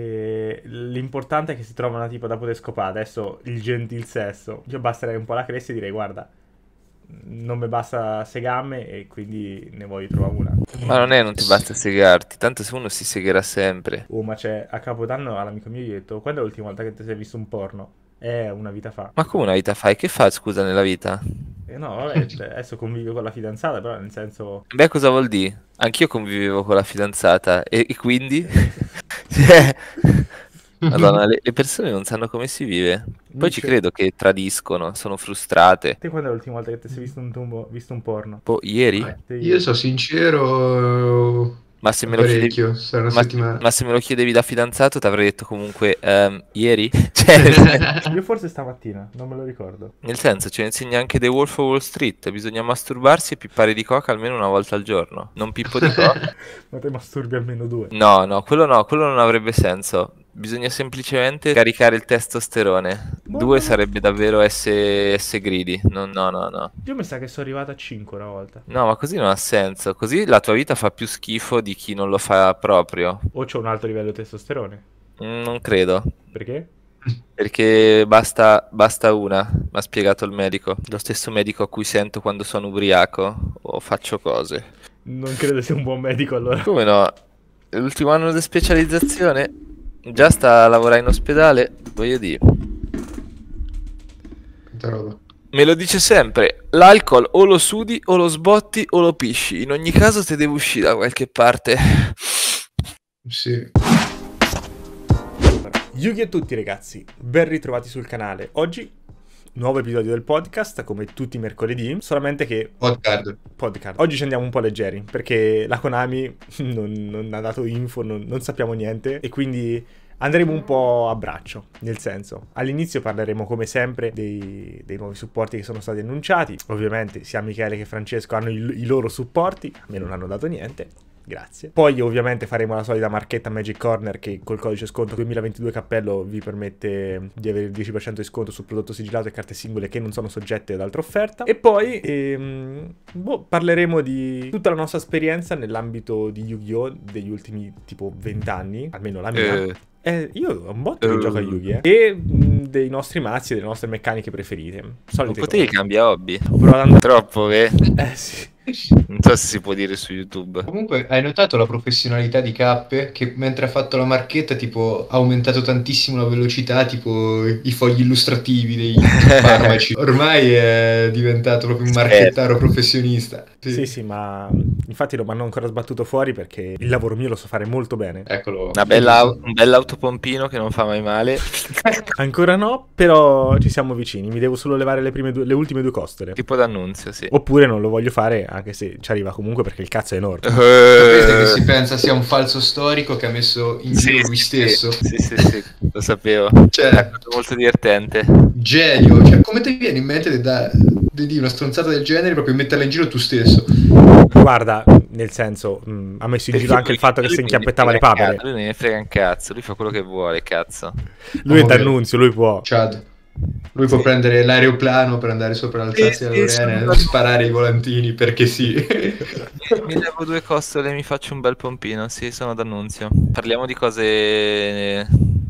E l'importante è che si trova una tipo da poter scopare. Adesso il gentil sesso. Io basterei un po' la cresta e direi: guarda, non mi basta segarmi e quindi ne voglio trovare una. Ma non è non ti basta segarti, tanto se uno si segherà sempre. Oh, ma c'è a Capodanno all'amico mio gli ho detto: quando è l'ultima volta che ti sei visto un porno? È una vita fa. Ma come una vita fa? E che fa, scusa, nella vita? Eh, no, vabbè, cioè, adesso convivo con la fidanzata, però nel senso... Beh, cosa vuol dire? Anch'io convivevo con la fidanzata, e, e quindi? Madonna, le, le, persone non sanno come si vive. Poi Dice... ci credo che tradiscono, sono frustrate. Te quando è l'ultima volta che ti sei visto un, tumbo, visto un porno? Po- boh, ieri? Eh, Io sono sincero ma se me lo, chiedevi, ma, ma se me lo chiedevi da fidanzato ti avrei detto comunque um, ieri. cioè, Io forse stamattina, non me lo ricordo. Nel senso, ce ne insegna anche The Wolf of Wall Street. Bisogna masturbarsi e pippare di coca almeno una volta al giorno. Non pippo di coca. ma te masturbi almeno due. No, no, quello no, quello non avrebbe senso. Bisogna semplicemente caricare il testosterone. Buona Due sarebbe davvero S, S gridi. No, no, no, no. Io mi sa che sono arrivato a 5 una volta. No, ma così non ha senso. Così la tua vita fa più schifo di chi non lo fa proprio. O c'è un alto livello di testosterone? Mm, non credo. Perché? Perché basta, basta una, mi ha spiegato il medico. Lo stesso medico a cui sento quando sono ubriaco o faccio cose. Non credo sia un buon medico allora. Come no? L'ultimo anno di specializzazione? Già sta a lavorare in ospedale, voglio dire. Me lo dice sempre, l'alcol o lo sudi o lo sbotti o lo pisci, in ogni caso te devi uscire da qualche parte. Sì. Yugi a tutti ragazzi, ben ritrovati sul canale. Oggi nuovo episodio del podcast, come tutti i mercoledì, solamente che... Podcast. podcast. Oggi ci andiamo un po' leggeri, perché la Konami non, non ha dato info, non, non sappiamo niente, e quindi andremo un po' a braccio, nel senso, all'inizio parleremo come sempre dei, dei, nuovi supporti che sono stati annunciati, ovviamente sia Michele che Francesco hanno i, i loro supporti, a me non hanno dato niente, Grazie. Poi ovviamente faremo la solita marchetta Magic Corner che col codice sconto 2022 cappello vi permette di avere il 10% di sconto sul prodotto sigillato e carte singole che non sono soggette ad altra offerta. E poi ehm, boh, parleremo di tutta la nostra esperienza nell'ambito di Yu-Gi-Oh! degli ultimi tipo 20 anni, almeno la mia. Eh. Eh, io ho un botto di uh. gioco a Yugi, eh. E mh, dei nostri mazzi, e delle nostre meccaniche preferite. Solite potevi cambiare hobby. Ho provato Troppo, eh? Eh sì. Non so se si può dire su YouTube. Comunque, hai notato la professionalità di K che mentre ha fatto la marchetta, tipo, ha aumentato tantissimo la velocità, tipo i fogli illustrativi dei farmaci. Ormai è diventato proprio un marchettaro professionista. Sì. sì, sì, ma infatti lo mi hanno ancora sbattuto fuori perché il lavoro mio lo so fare molto bene. Eccolo. Bella, un bel autopompino che non fa mai male. ancora no, però ci siamo vicini. Mi devo solo levare le, due, le ultime due costole. Tipo d'annunzio, sì. Oppure non lo voglio fare anche se ci arriva comunque perché il cazzo è enorme. Uh... Sapete che si pensa sia un falso storico che ha messo in sì, giro lui stesso. Sì, sì, sì, lo sapevo. Cioè, è molto divertente. Genio, cioè, come ti viene in mente di dire una stronzata del genere proprio metterla in giro tu stesso? Guarda, nel senso, mh, mm, ha messo in giro anche il fatto che si inchiappettava le papere. Cazzo, lui non ne frega un cazzo, lui fa quello che vuole, cazzo. Lui è d'annunzio, lui può. Chad. Lui può prendere l'aeroplano per andare sopra l'Alsazia sì, Lorena e sparare i volantini perché sì. mi levo due costole e mi faccio un bel pompino. Sì, sono d'annunzio. Parliamo di cose eh,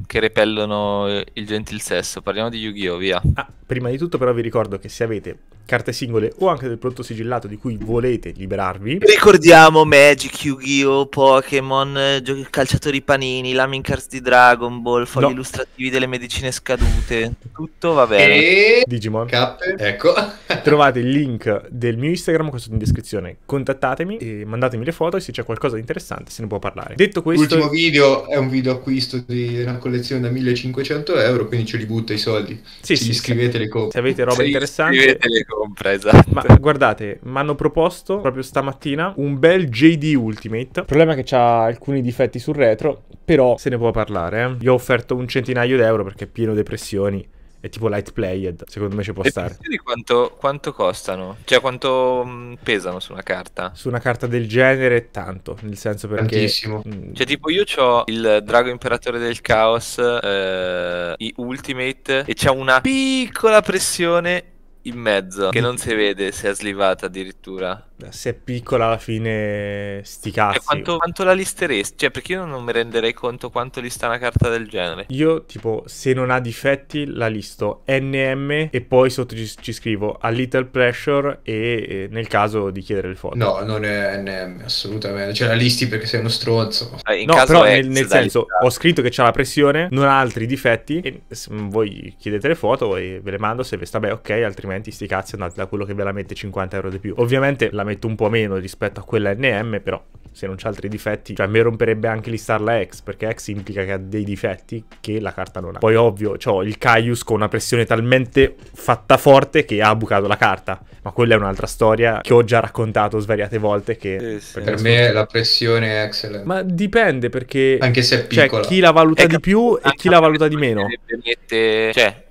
che repellono il gentil sesso. Parliamo di Yu-Gi-Oh! Via. Ah, prima di tutto, però, vi ricordo che se avete carte singole o anche del prodotto sigillato di cui volete liberarvi. Ricordiamo Magic, Yu-Gi-Oh, Pokémon, eh, giochi, calciatori panini, Lamin Cards di Dragon Ball, fogli no. illustrativi delle medicine scadute. Tutto va bene. E... Digimon. Cappe. Ecco. Trovate il link del mio Instagram, questo in descrizione. Contattatemi e mandatemi le foto e se c'è qualcosa di interessante se ne può parlare. Detto questo... L'ultimo video è un video acquisto di una collezione da 1500 euro, quindi ce li butta i soldi. Sì, ci sì, iscrivete sì. le copie. Se avete roba interessante... Iscrivete le copie compra, esatto. Ma guardate, mi hanno proposto proprio stamattina un bel JD Ultimate. Il problema è che ha alcuni difetti sul retro, però se ne può parlare. Eh. Gli ho offerto un centinaio d'euro perché è pieno di pressioni. è tipo light played, secondo me ci può e stare. Di quanto, quanto, costano? Cioè quanto mh, mm, pesano su una carta? Su una carta del genere tanto, nel senso perché... Tantissimo. Mh... Mm, cioè tipo io ho il Drago Imperatore del Caos, eh, i Ultimate, e c'è una piccola pressione in mezzo che non si vede se è slivata addirittura se è piccola alla fine sti cioè, cazzi. E quanto, quanto, la listeresti? Cioè, perché io non mi renderei conto quanto lista una carta del genere. Io, tipo, se non ha difetti, la listo NM e poi sotto ci, ci scrivo a little pressure e, e, nel caso di chiedere le foto. No, non è NM, assolutamente. Cioè, la listi perché sei uno stronzo. Eh, no, però nel, nel senso, ho scritto che c'ha la pressione, non ha altri difetti e voi chiedete le foto e ve le mando se vi sta beh ok, altrimenti sti cazzi andate da quello che ve la mette 50 euro di più. Ovviamente la mette metto un po' meno rispetto a quella NM, però se non c'è altri difetti, cioè a me romperebbe anche listarla X, perché X implica che ha dei difetti che la carta non ha. Poi ovvio, c'ho il Caius con una pressione talmente fatta forte che ha bucato la carta, ma quella è un'altra storia che ho già raccontato svariate volte che... Eh sì. Per me sono... la pressione è excellent. Ma dipende perché... Anche se è cioè, piccola. Cioè, chi la valuta è ecco, di più e chi la valuta di meno. Permette... Cioè,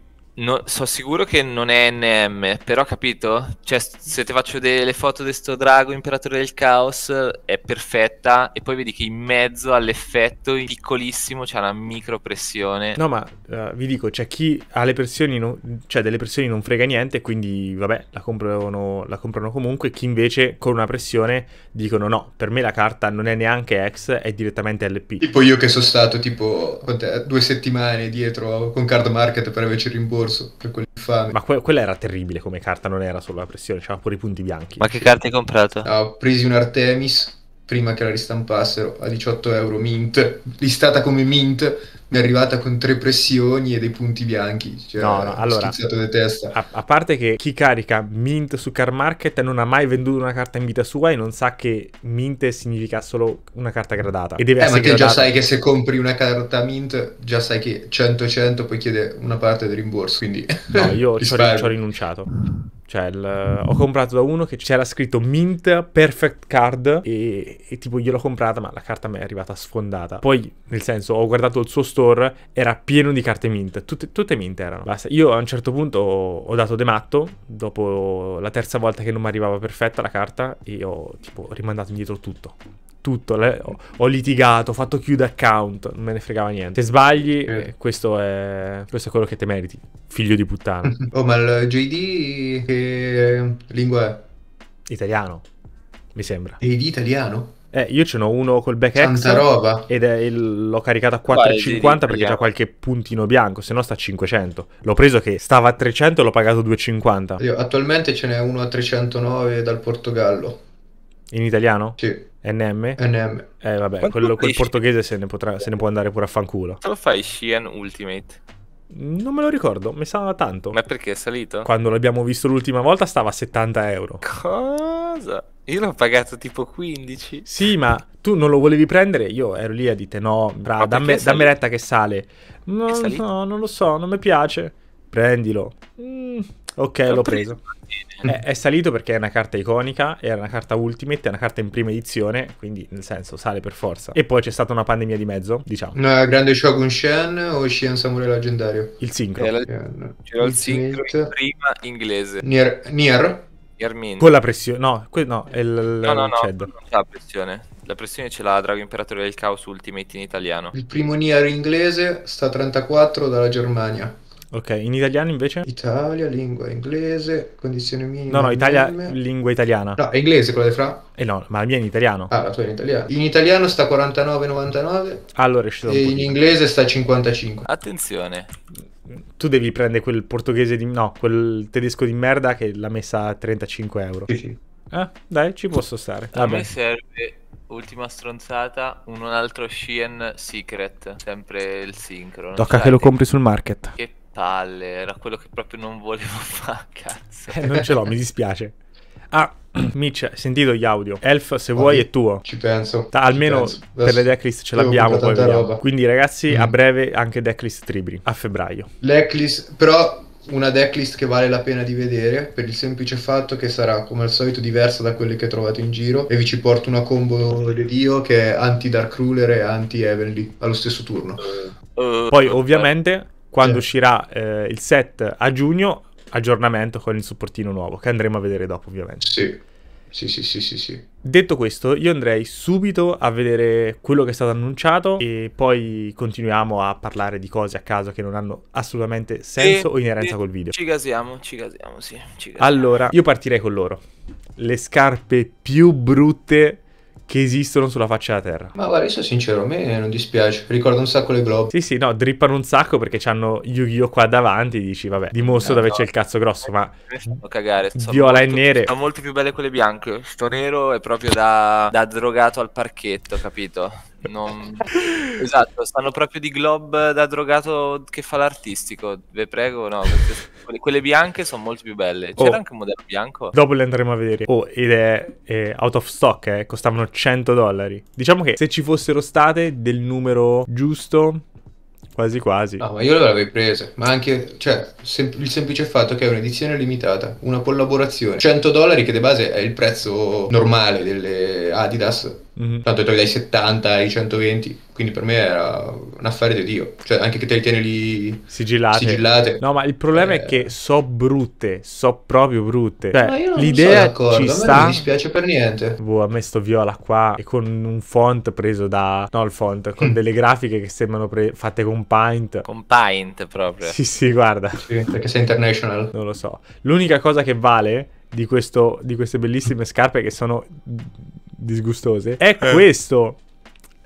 No, so sicuro che non è NM, però capito? Cioè, se ti faccio delle foto di sto drago imperatore del caos, è perfetta, e poi vedi che in mezzo all'effetto piccolissimo c'è una micro pressione. No, ma uh, vi dico, c'è chi ha le pressioni, non, cioè delle pressioni non frega niente, quindi vabbè, la comprano, la comprano comunque, chi invece con una pressione dicono no, per me la carta non è neanche X, è direttamente LP. Tipo io che sono stato tipo due settimane dietro con Card Market per averci rimborso corso per quell'infame. Ma que- quella era terribile come carta, non era solo la pressione, c'erano pure i punti bianchi. Ma che carta hai comprato? Ah, ho preso un Artemis prima che la ristampassero a 18 euro mint, listata come mint mi è arrivata con tre pressioni e dei punti bianchi. Cioè, no, no, allora, a, a, parte che chi carica Mint su Car Market non ha mai venduto una carta in vita sua e non sa che Mint significa solo una carta gradata. E deve eh, essere ma te gradata. già sai che se compri una carta Mint, già sai che 100-100 poi chiede una parte del rimborso, quindi... No, io ci ho rinunciato. Cioè, il, ho comprato da uno che c'era scritto Mint Perfect Card e, e tipo gliel'ho comprata, ma la carta mi è arrivata sfondata. Poi, nel senso, ho guardato il suo store store era pieno di carte mint, tutte, tutte mint erano. Basta. Io a un certo punto ho, ho dato de matto, dopo la terza volta che non mi arrivava perfetta la carta, e ho tipo rimandato indietro tutto tutto, le, ho, ho, litigato, ho fatto chiudere account, non me ne fregava niente. Se sbagli, eh. questo, è, questo è quello che te meriti, figlio di puttana. oh, ma il JD che lingua è? Italiano, mi sembra. JD italiano? Eh, io ce n'ho uno col back extra roba. ed il, l'ho caricato a 4,50 perché c'ha qualche puntino bianco, se no sta a 500. L'ho preso che stava a 300 e l'ho pagato 2,50. Io, attualmente ce n'è uno a 309 dal Portogallo. In italiano? Sì. NM? NM. Eh vabbè, quello, quel portoghese se ne, potrà, se ne può andare pure a fanculo. Te lo fai Sheehan Ultimate? Non me lo ricordo, mi sa tanto. Ma perché è salito? Quando l'abbiamo visto l'ultima volta stava a 70 euro. Cosa? Io l'ho pagato tipo 15. Sì, ma tu non lo volevi prendere? Io ero lì a dite no, bravo, damme, damme, retta che sale. No, no, non lo so, non mi piace. Prendilo. Mm, Ok, l'ho, l'ho preso. preso. È, è, salito perché è una carta iconica, era una carta Ultimate, è una carta in prima edizione, quindi nel senso sale per forza. E poi c'è stata una pandemia di mezzo, diciamo. No, grande Shogun Shen o Shen Samurai leggendario? Il sincro. Eh, la... C'era il sincro in prima inglese. Nier, Nier? Nier Con la pressione, no, que- no, il, no, no, no, Ched. non c'è la pressione. La pressione ce l'ha Drago Imperatore del Caos Ultimate in italiano. Il primo Nier inglese sta a 34 dalla Germania. Ok, in italiano invece? Italia, lingua inglese, condizioni minime. No, no, Italia, minime. lingua italiana. No, è inglese quella di Fra? Eh no, ma la mia è in italiano. Ah, la tua è in italiano. In italiano sta 49,99. Allora è sceso E in inglese sta 55. Attenzione. Tu devi prendere quel portoghese di... no, quel tedesco di merda che l'ha messa a 35 euro. Sì, sì. Eh, dai, ci posso stare. A Vabbè. me serve ultima stronzata, un, altro Shein Secret, sempre il sincro. Tocca che lo compri sul market. Che palle, era quello che proprio non volevo fare, cazzo. Eh, non ce l'ho, mi dispiace. Ah, Mitch, hai sentito gli audio? Elf, se vuoi, oh, è tuo. Ci penso. Ta- almeno penso. per le decklist ce l'abbiamo. Poi roba. Quindi, ragazzi, mm. a breve anche decklist Tribri a febbraio. Decklist, però una decklist che vale la pena di vedere per il semplice fatto che sarà come al solito diversa da quelle che trovate in giro e vi ci porto una combo di Dio che è anti Dark Ruler e anti Heavenly allo stesso turno. Uh, Poi ovviamente quando sì. uscirà eh, il set a giugno, aggiornamento con il supportino nuovo, che andremo a vedere dopo ovviamente. Sì. Sì, sì, sì, sì, sì, Detto questo, io andrei subito a vedere quello che è stato annunciato e poi continuiamo a parlare di cose a caso che non hanno assolutamente senso e, o inerenza e, eh, col video. Ci casiamo, ci casiamo, sì. Ci casiamo. Allora, io partirei con loro. Le scarpe più brutte che esistono sulla faccia della terra. Ma guarda, io sono sincero, a me non dispiace, ricorda un sacco le globe. Sì, sì, no, drippano un sacco perché hanno Yu-Gi-Oh qua davanti, dici, vabbè, dimostro no, eh, dove no. c'è il cazzo grosso, ma Devo eh, cagare, viola molto, e nere. Sono molto più belle quelle bianche, sto nero è proprio da, da drogato al parchetto, capito? Non... Esatto, stanno proprio di glob da drogato che fa l'artistico. Ve prego, no. Queste... Quelle bianche sono molto più belle. C'era oh. anche un modello bianco? Dopo le andremo a vedere. Oh, ed è, è out of stock, eh. costavano 100 dollari. Diciamo che se ci fossero state del numero giusto, quasi quasi. No, ma io le avrei prese, ma anche, cioè, sem- il semplice fatto che è un'edizione limitata, una collaborazione, 100 dollari che di base è il prezzo normale delle Adidas Mm-hmm. Tanto togli dai 70 ai 120, quindi per me era un affare di Dio. Cioè, anche che te li tieni lì sigillate. sigillate. No, ma il problema eh... è che so brutte, so proprio brutte. Cioè, ma io non l'idea sono ci sta... non mi dispiace per niente. Boh, a me sto viola qua e con un font preso da... No, il font, con mm. delle grafiche che sembrano pre... fatte con Paint. Con Paint proprio. Sì, sì, guarda. Sì, perché sei international. Non lo so. L'unica cosa che vale di, questo, di queste bellissime scarpe che sono disgustose, è eh. questo.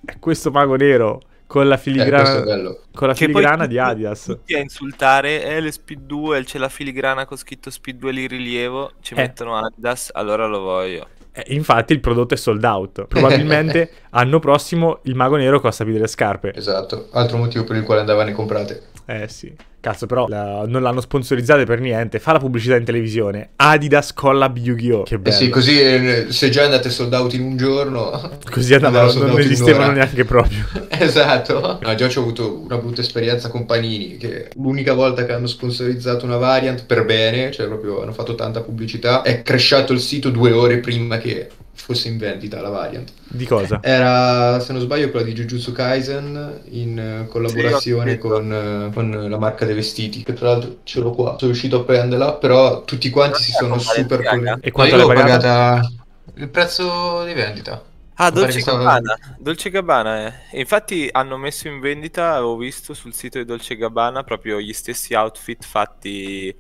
È questo mago nero con la eh, filigrana, eh, con la filigrana di Adidas. Tutti a insultare, eh, le Speed 2, c'è la filigrana con scritto Speed 2 lì in rilievo, ci eh. mettono Adidas, allora lo voglio. Eh, infatti il prodotto è sold out. Probabilmente anno prossimo il mago nero costa più delle scarpe. Esatto, altro motivo per il quale andavano comprate. Eh sì. Cazzo, però la, non l'hanno sponsorizzata per niente. Fa la pubblicità in televisione. Adidas Collab Yu-Gi-Oh! Che bello. Eh sì, così eh, se già andate sold out in un giorno. Così andavano, non, non esistevano neanche proprio. esatto. No, già ho avuto una brutta esperienza con Panini, che l'unica volta che hanno sponsorizzato una variant per bene, cioè proprio hanno fatto tanta pubblicità, è crashato il sito due ore prima che fosse in vendita la variant. Di cosa? Era, se non sbaglio, quella di Jujutsu Kaisen in collaborazione sì, con, con, la marca dei vestiti, che tra l'altro ce l'ho qua, sono riuscito a prenderla, però tutti quanti si sono super... Con... E quanto l'hai pagata? Il prezzo di vendita. Ah, Dolce Gabbana. Stava... Dolce Gabbana, eh. Infatti hanno messo in vendita, ho visto sul sito di Dolce Gabbana, proprio gli stessi outfit fatti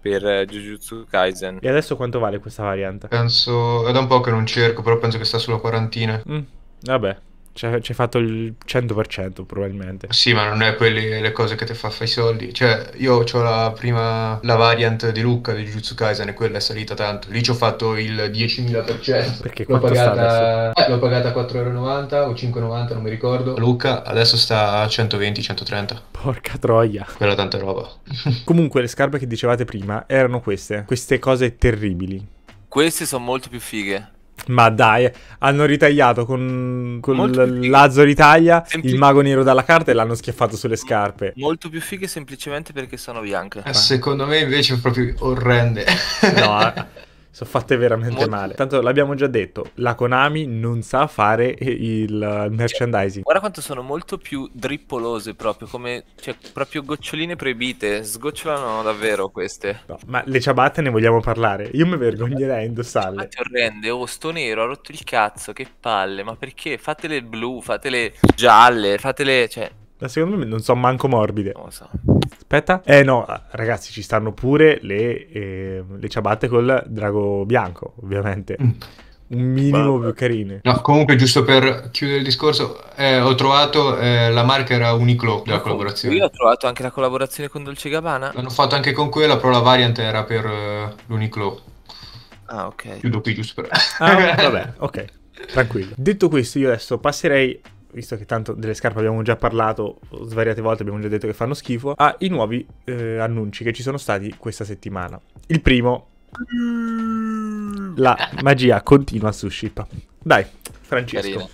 per eh, Jujutsu Kaisen. E adesso quanto vale questa variante? Penso, è da un po' che non cerco, però penso che sta sulla quarantina. Mm, vabbè, c'è, cioè, hai fatto il 100% probabilmente. Sì, ma non è quelle le cose che ti fa fare i soldi. Cioè, io ho la prima, la variant di Luca di Jujutsu Kaisen e quella è salita tanto. Lì ci ho fatto il 10.000%. Perché l'ho pagata, eh, l'ho pagata 4,90 o 5,90, non mi ricordo. Luca adesso sta a 120-130. Porca troia. Quella tanta roba. Comunque le scarpe che dicevate prima erano queste, queste cose terribili. Queste sono molto più fighe. Ma dai, hanno ritagliato con, con l- Lazzo ritaglia Sempli- il mago nero dalla carta e l'hanno schiaffato sulle scarpe. Molto più fighe semplicemente perché sono bianche. Eh, secondo me invece proprio orrende. No, sono fatte veramente Molto. male. Tanto l'abbiamo già detto, la Konami non sa fare il merchandising. guarda quanto sono molto più drippolose proprio, come cioè, proprio goccioline proibite, sgocciolano davvero queste. No, ma le ciabatte ne vogliamo parlare? Io mi vergognerei a indossarle. Ma ti orrende, oh sto nero ha rotto il cazzo, che palle, ma perché? Fatele blu, fatele gialle, fatele... cioè secondo me non sono manco morbide. Non lo so. Aspetta. Eh no, ragazzi, ci stanno pure le, eh, le ciabatte col drago bianco, ovviamente. Mm. Un minimo più carine. No, comunque, giusto per chiudere il discorso, eh, ho trovato eh, la marca era Uniqlo della ecco, collaborazione. Io ho trovato anche la collaborazione con Dolce Gabbana. L'hanno fatto anche con quella, però la variant era per uh, eh, l'Uniclo. Ah, ok. Chiudo qui giusto per... ah, vabbè, ok. Tranquillo. Detto questo, io adesso passerei visto che tanto delle scarpe abbiamo già parlato svariate volte, abbiamo già detto che fanno schifo, ai nuovi eh, annunci che ci sono stati questa settimana. Il primo, la magia continua su Ship. Dai, Francesco. Carina.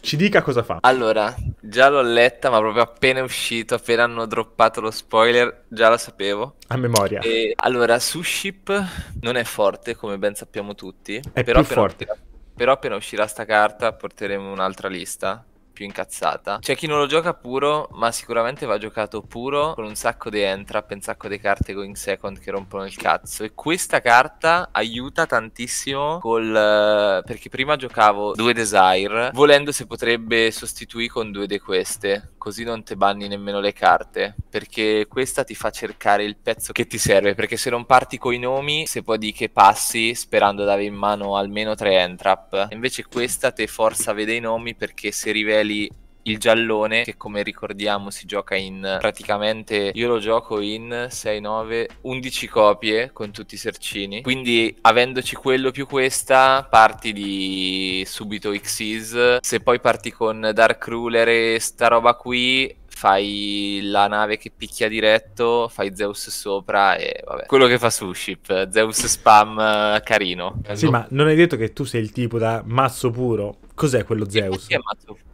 Ci dica cosa fa. Allora, già l'ho letta, ma proprio appena è uscito, appena hanno droppato lo spoiler, già la sapevo. A memoria. E, allora, Suship non è forte, come ben sappiamo tutti. È però più forte. Appena però appena uscirà sta carta porteremo un'altra lista più incazzata. C'è chi non lo gioca puro, ma sicuramente va giocato puro con un sacco di entrap e un sacco di carte going second che rompono il cazzo. E questa carta aiuta tantissimo col... Eh, perché prima giocavo due desire, volendo se potrebbe sostituire con due di queste, così non te banni nemmeno le carte, perché questa ti fa cercare il pezzo che ti serve, perché se non parti coi nomi, se può di che passi sperando di avere in mano almeno tre entrap. Invece questa te forza a vedere i nomi perché se riveli lì il giallone che come ricordiamo si gioca in praticamente io lo gioco in 6 9 11 copie con tutti i sercini quindi avendoci quello più questa parti di subito Xyz se poi parti con Dark Ruler e sta roba qui fai la nave che picchia diretto, fai Zeus sopra e vabbè. Quello che fa Suship, Zeus spam eh, carino. Sì, ma non è detto che tu sei il tipo da mazzo puro Cos'è quello Zeus?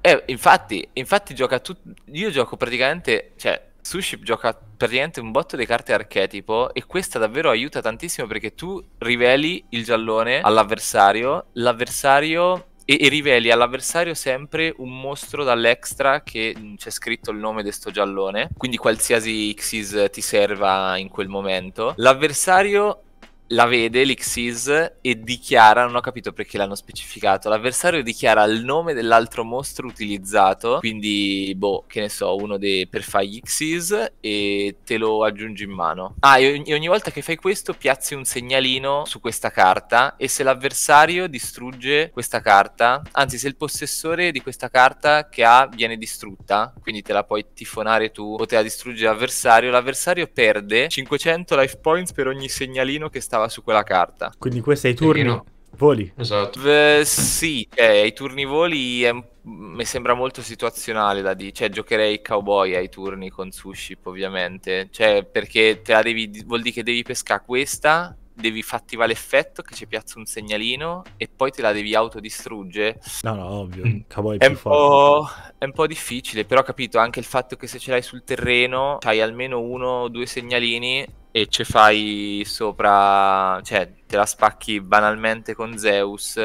Eh, infatti, infatti gioca tutto. io gioco praticamente, cioè, Sushi gioca praticamente un botto di carte archetipo e questa davvero aiuta tantissimo perché tu riveli il giallone all'avversario, l'avversario e, e riveli all'avversario sempre un mostro dall'extra che mm, c'è scritto il nome di sto giallone, quindi qualsiasi Xyz ti serva in quel momento. L'avversario la vede l'Ixis e dichiara, non ho capito perché l'hanno specificato, l'avversario dichiara il nome dell'altro mostro utilizzato, quindi boh, che ne so, uno dei per fai Xyz e te lo aggiungi in mano. Ah, e ogni, ogni volta che fai questo piazzi un segnalino su questa carta e se l'avversario distrugge questa carta, anzi se il possessore di questa carta che ha viene distrutta, quindi te la puoi tifonare tu o te la distrugge l'avversario, l'avversario perde 500 life points per ogni segnalino che sta stava su quella carta. Quindi questo è i turni voli. Esatto. V- sì, eh, ai turni voli è, mi sembra molto situazionale da dire, cioè giocherei cowboy ai turni con sushi ovviamente, cioè perché te la devi vuol dire che devi pescare questa devi fatti va l'effetto che ci piazza un segnalino e poi te la devi autodistruggere. No, no, ovvio. Mm. Cowboy è, è, un po', è un po' difficile, però capito anche il fatto che se ce l'hai sul terreno hai almeno uno o due segnalini e ce fai sopra, cioè te la spacchi banalmente con Zeus.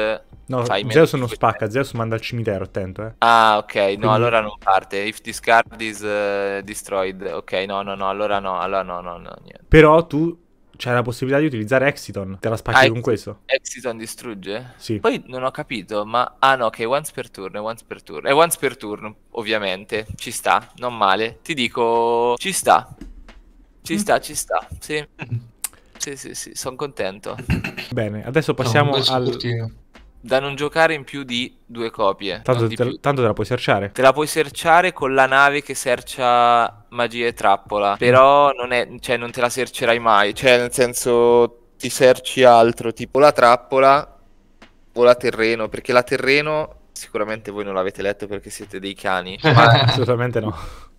No, Zeus non spacca, Zeus manda al cimitero, attento. Eh. Ah, ok, Quindi... no, allora non parte. If discard is uh, destroyed, ok, no, no, no, allora no, allora no, no, no. Niente. Però tu c'è la possibilità di utilizzare Exiton. Te la spacchi ah, con questo. Exiton distrugge? Sì. Poi non ho capito, ma. Ah no, che okay, once per turno, once per turno. È once per turno, ovviamente. Ci sta, non male. Ti dico. Ci sta. Ci mm. sta, ci sta. Sì. sì, sì, sì, sono contento. Bene, adesso passiamo al. Sportivo da non giocare in più di due copie. Tanto, te, tanto te la puoi searchare. Te la puoi searchare con la nave che searcha magia e trappola. Mm. Però non, è, cioè, non te la searcherai mai. Cioè, nel senso, ti searchi altro, tipo la trappola o la terreno. Perché la terreno, sicuramente voi non l'avete letto perché siete dei cani. ma... Assolutamente no.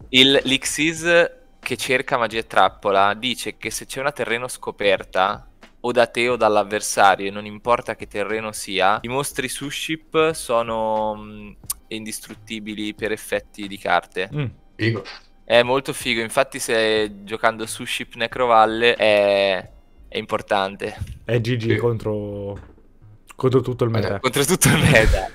Il, l'Ixis che cerca magia e trappola dice che se c'è una terreno scoperta o da te o dall'avversario, non importa che terreno sia, i mostri suship sono mm, indistruttibili per effetti di carte. Mm. Figo. È molto figo, infatti se giocando suship Necrovalle è... è importante. È GG sì. contro... contro tutto il meta. Contro tutto il meta.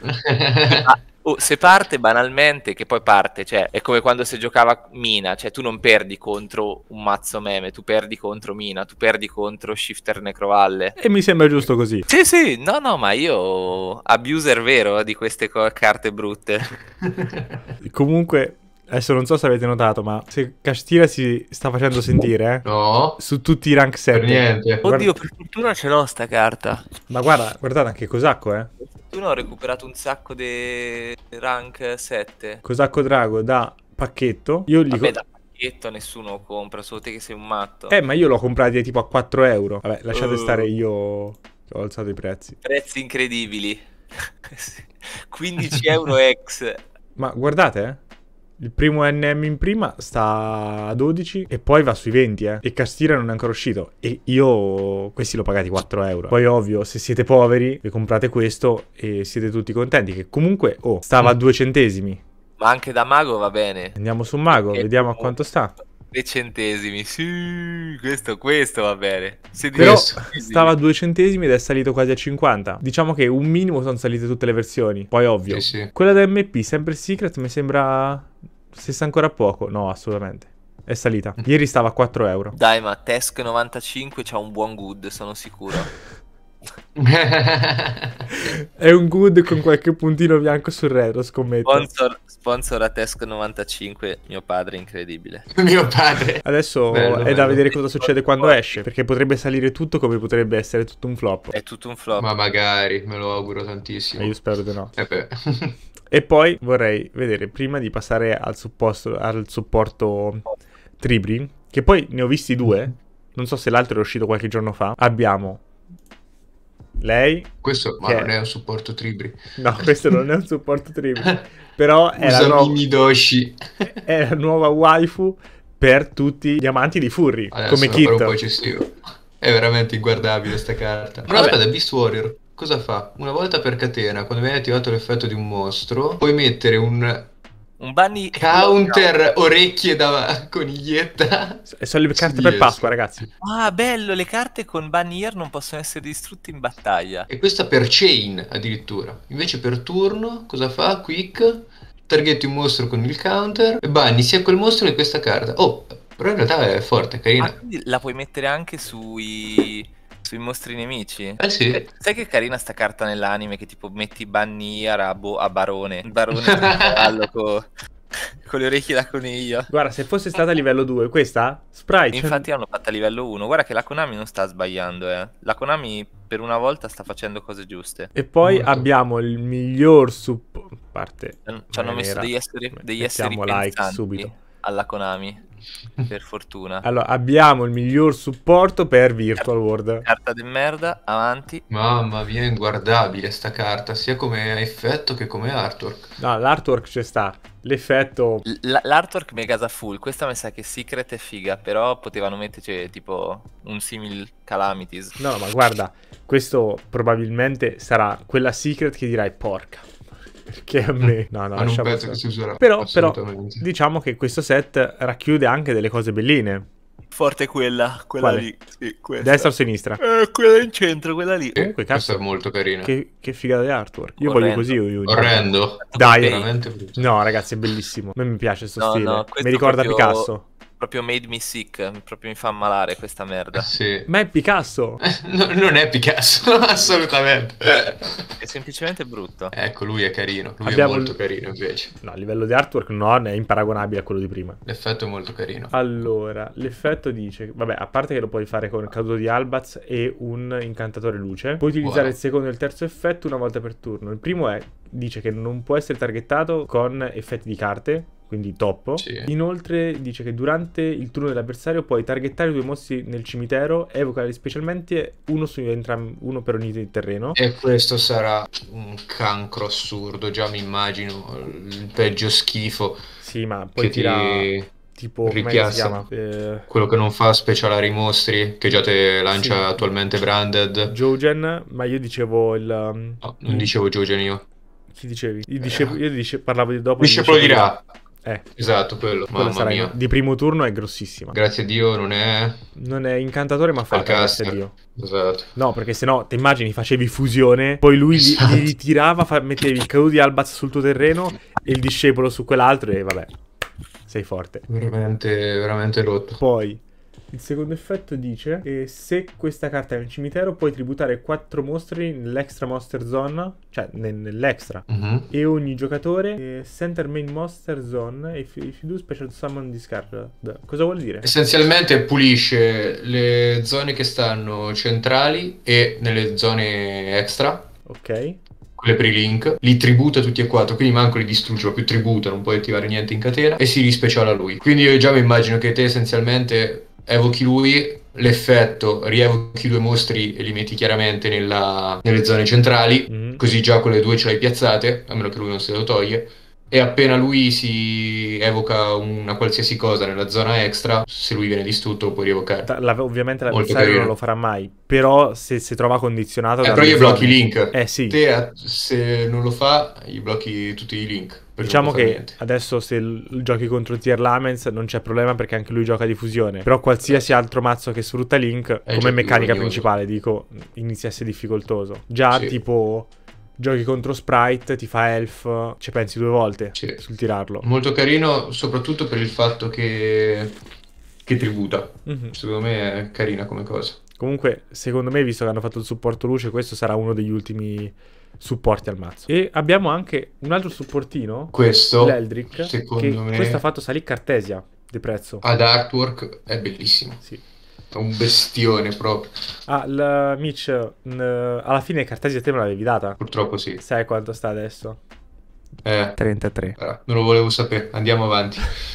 Ah, Oh, se parte banalmente, che poi parte, cioè è come quando si giocava Mina, cioè tu non perdi contro un mazzo meme, tu perdi contro Mina, tu perdi contro Shifter Necrovalle. E mi sembra giusto così. Sì, sì, no, no, ma io abuser vero di queste carte brutte. Comunque, Adesso non so se avete notato, ma se Castira si sta facendo sentire, eh? No. Su tutti i rank 7. Per niente. Guarda... Oddio, per fortuna ce l'ho sta carta. Ma guarda, guardate anche Cosacco, eh. Tu no, ho recuperato un sacco di rank 7. Cosacco Drago da pacchetto. Io gli... Vabbè, da pacchetto nessuno compra, solo te che sei un matto. Eh, ma io l'ho comprato tipo a 4 euro. Vabbè, lasciate uh. stare io ho alzato i prezzi. Prezzi incredibili. 15 euro ex. Ma guardate, eh. Il primo NM in prima sta a 12 e poi va sui 20, eh. E Castira non è ancora uscito. E io questi l'ho pagati 4 euro. Poi ovvio, se siete poveri, vi comprate questo e siete tutti contenti. Che comunque, oh, stava a 2 centesimi. Ma anche da mago va bene. Andiamo su mago, e... vediamo a quanto oh, sta. 3 centesimi, sì, questo, questo va bene. Però stava a 2 centesimi ed è salito quasi a 50. Diciamo che un minimo sono salite tutte le versioni, poi ovvio. Sì, sì. Quella da MP, sempre Secret, mi sembra... Se sta ancora poco? No, assolutamente è salita. Ieri stava a 4 euro. Dai, ma Tesk 95 c'ha un buon good, sono sicuro. è un good con qualche puntino bianco sul retro, scommetto. Sponsor, sponsor a Tesco 95, mio padre incredibile. mio padre. Adesso bello, è bello. da vedere cosa succede quando esce, perché potrebbe salire tutto come potrebbe essere tutto un flop. È tutto un flop. Ma magari, me lo auguro tantissimo. E eh, io spero di no. Eh e poi vorrei vedere, prima di passare al, supposto, al supporto Tribri, che poi ne ho visti due, non so se l'altro è uscito qualche giorno fa, abbiamo lei? Questo ma che... non è un supporto tribri. No, questo non è un supporto tribri. Però è la, nuova... Doshi. è la nuova waifu per tutti gli amanti di Furry, Adesso come Kit. un po' eccessivo. È veramente inguardabile questa carta. Però aspetta, Beast Warrior cosa fa? Una volta per catena, quando viene attivato l'effetto di un mostro, puoi mettere un un bunny counter orecchie da coniglietta. E sono le carte per Pasqua, ragazzi. Ah, bello, le carte con bunny ear non possono essere distrutte in battaglia. E questa per chain addirittura. Invece per turno cosa fa? Quick targhetti un mostro con il counter e banni sia quel mostro che questa carta. Oh, però in realtà è forte, carina. Ah, la puoi mettere anche sui sui mostri nemici? Eh sì. Sai che carina sta carta nell'anime che tipo metti Banni a Rabo a Barone. Barone cavallo con le orecchie da coniglio. Guarda, se fosse stata a livello 2, questa Sprite. Cioè- Infatti hanno fatta a livello 1. Guarda che la Konami non sta sbagliando, eh. La Konami per una volta sta facendo cose giuste. E poi Molto. abbiamo il miglior supporto. Parte. Ci hanno messo degli esseri, degli esseri like subito alla Konami per fortuna. Allora, abbiamo il miglior supporto per Virtual World. Carta di merda, avanti. Mamma mia, inguardabile sta carta, sia come effetto che come artwork. No, l'artwork ci sta. L'effetto... L- l'artwork mi casa full, questa mi sa che Secret è figa, però potevano metterci tipo un simil Calamities. No, ma guarda, questo probabilmente sarà quella Secret che dirai porca che a me. Mm. No, no, Ma ah, non penso che si userà. Però, però, diciamo che questo set racchiude anche delle cose belline. Forte quella, quella Quale? lì. Sì, Destra o sinistra? Eh, quella in centro, quella lì. Eh, Comunque, oh, cazzo, è molto carina. Che, che figata di artwork. Io Orrendo. voglio così. Io, Orrendo. Dai, no, ragazzi, è bellissimo. A me mi piace questo no, stile. No, mi ricorda proprio... Picasso proprio made me sick, proprio mi fa ammalare questa merda. Eh, sì. Ma è Picasso. no, non è Picasso, assolutamente. È semplicemente brutto. Ecco, lui è carino, lui Abbiamo... è molto carino invece. No, a livello di artwork non è imparagonabile a quello di prima. L'effetto è molto carino. Allora, l'effetto dice, vabbè, a parte che lo puoi fare con il caduto di Albaz e un incantatore luce, puoi utilizzare Buono. il secondo e il terzo effetto una volta per turno. Il primo è dice che non può essere targettato con effetti di carte quindi top. Sì. Inoltre dice che durante il turno dell'avversario puoi targettare due mossi nel cimitero, evocare specialmente uno, su entram- uno per ogni terreno. E questo sarà un cancro assurdo, già mi immagino il peggio schifo. Sì, ma poi che tira... Ti... Tipo, ripiazza eh, quello che non fa specialare i mostri che già te lancia sì. attualmente branded Jogen ma io dicevo il um, no, non dicevo Jogen io chi dicevi io, dicevo, io dicevo, parlavo di dopo discepolo di Ra eh. Esatto, quello. Quella Mamma mia. di primo turno è grossissima. Grazie a Dio non è... Non è incantatore ma fa grazie a Dio. Esatto. No, perché se no, ti immagini facevi fusione, poi lui esatto. li, li tirava, fa, mettevi il caduto di Albaz sul tuo terreno e il discepolo su quell'altro e vabbè sei forte. Veramente, veramente rotto. Poi il secondo effetto dice che se questa carta è nel cimitero puoi tributare 4 mostri nell'extra monster zone, cioè nell'extra, uh-huh. e ogni giocatore eh, center main monster zone e if you do special summon discard. Cosa vuol dire? Essenzialmente pulisce le zone che stanno centrali e nelle zone extra. Ok quelle pre link, li tributa tutti e quattro, quindi manco li distrugge, ma più tributa, non puoi attivare niente in catena, e si rispeciala lui. Quindi io già mi immagino che te essenzialmente evochi lui, l'effetto rievochi due mostri e li metti chiaramente nella, nelle zone centrali, mm-hmm. così già con le due ce l'hai piazzate, a meno che lui non se lo toglie. E appena lui si evoca una qualsiasi cosa nella zona extra, se lui viene distrutto lo puoi rievocare. La, ovviamente l'avversario non lo farà mai, però se, si trova condizionato... Eh, però gli blocchi i link. Eh sì. Te, se non lo fa, gli blocchi tutti i link. Diciamo che adesso se giochi contro Tier Lamens non c'è problema perché anche lui gioca di fusione. Però qualsiasi altro mazzo che sfrutta Link è come meccanica principale, dico, inizia a essere difficoltoso. Già sì. tipo giochi contro Sprite, ti fa Elf, ci pensi due volte sì. sul tirarlo. Molto carino soprattutto per il fatto che, che tributa. Mm-hmm. Secondo me è carina come cosa. Comunque, secondo me, visto che hanno fatto il supporto luce, questo sarà uno degli ultimi supporti al mazzo. E abbiamo anche un altro supportino. Questo, l'Eldrick, secondo me... Questo ha fatto salire Cartesia di prezzo. Ad artwork è bellissimo. Sì. È un bestione proprio. Ah, la, Mitch, mh, alla fine Cartesia te me l'avevi data? Purtroppo sì. Sai quanto sta adesso? Eh, 33. non lo volevo sapere, andiamo avanti.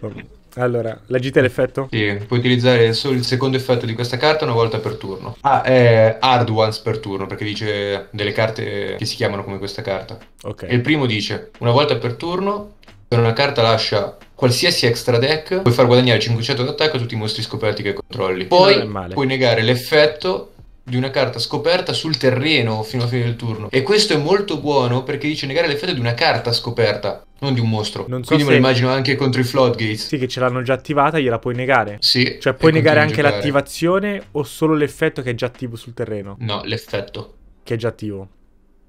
Allora, legite l'effetto? Sì, puoi utilizzare solo il secondo effetto di questa carta una volta per turno. Ah, è hard once per turno, perché dice delle carte che si chiamano come questa carta. Ok. E il primo dice, una volta per turno, se una carta lascia qualsiasi extra deck, puoi far guadagnare 500 d'attacco a tutti i mostri scoperti che controlli. Poi puoi negare l'effetto di una carta scoperta sul terreno fino alla fine del turno. E questo è molto buono perché dice negare l'effetto di una carta scoperta, non di un mostro. Non so Quindi me lo immagino anche contro i floodgates. Sì, che ce l'hanno già attivata, gliela puoi negare. Sì. Cioè puoi negare anche l'attivazione o solo l'effetto che è già attivo sul terreno? No, l'effetto. Che è già attivo.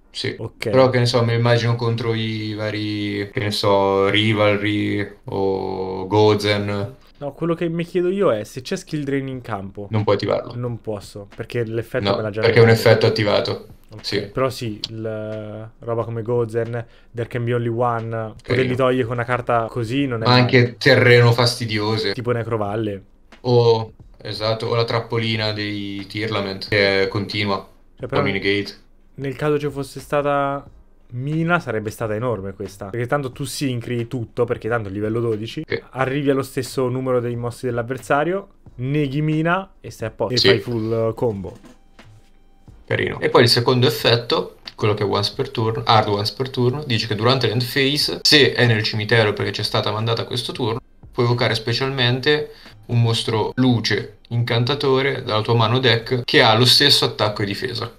Sì. Okay. Però che ne so, me lo immagino contro i vari, che ne so, Rivalry o Gozen No, quello che mi chiedo io è se c'è skill drain in campo. Non puoi attivarlo. Non posso, perché l'effetto no, me l'ha già Perché è un effetto attivato. Okay. Sì. Però sì, il, eh, roba come Gozen, There Can Be Only One, che li toglie con una carta così non è... Anche terreno fastidiose. Tipo Necrovalle. O, esatto, o la trappolina dei Tirlament, che è continua, cioè, però, Nel caso ci fosse stata mina sarebbe stata enorme questa. Perché tanto tu sincri tutto, perché tanto il livello 12, okay. arrivi allo stesso numero dei mossi dell'avversario, neghi mina e stai a posto. Sì. E fai full eh, combo. Carino. E poi il secondo effetto quello che è once per turno, hard once per turno, dice che durante l'end phase, se è nel cimitero perché c'è stata mandata questo turno, puoi evocare specialmente un mostro luce incantatore dalla tua mano deck che ha lo stesso attacco e difesa.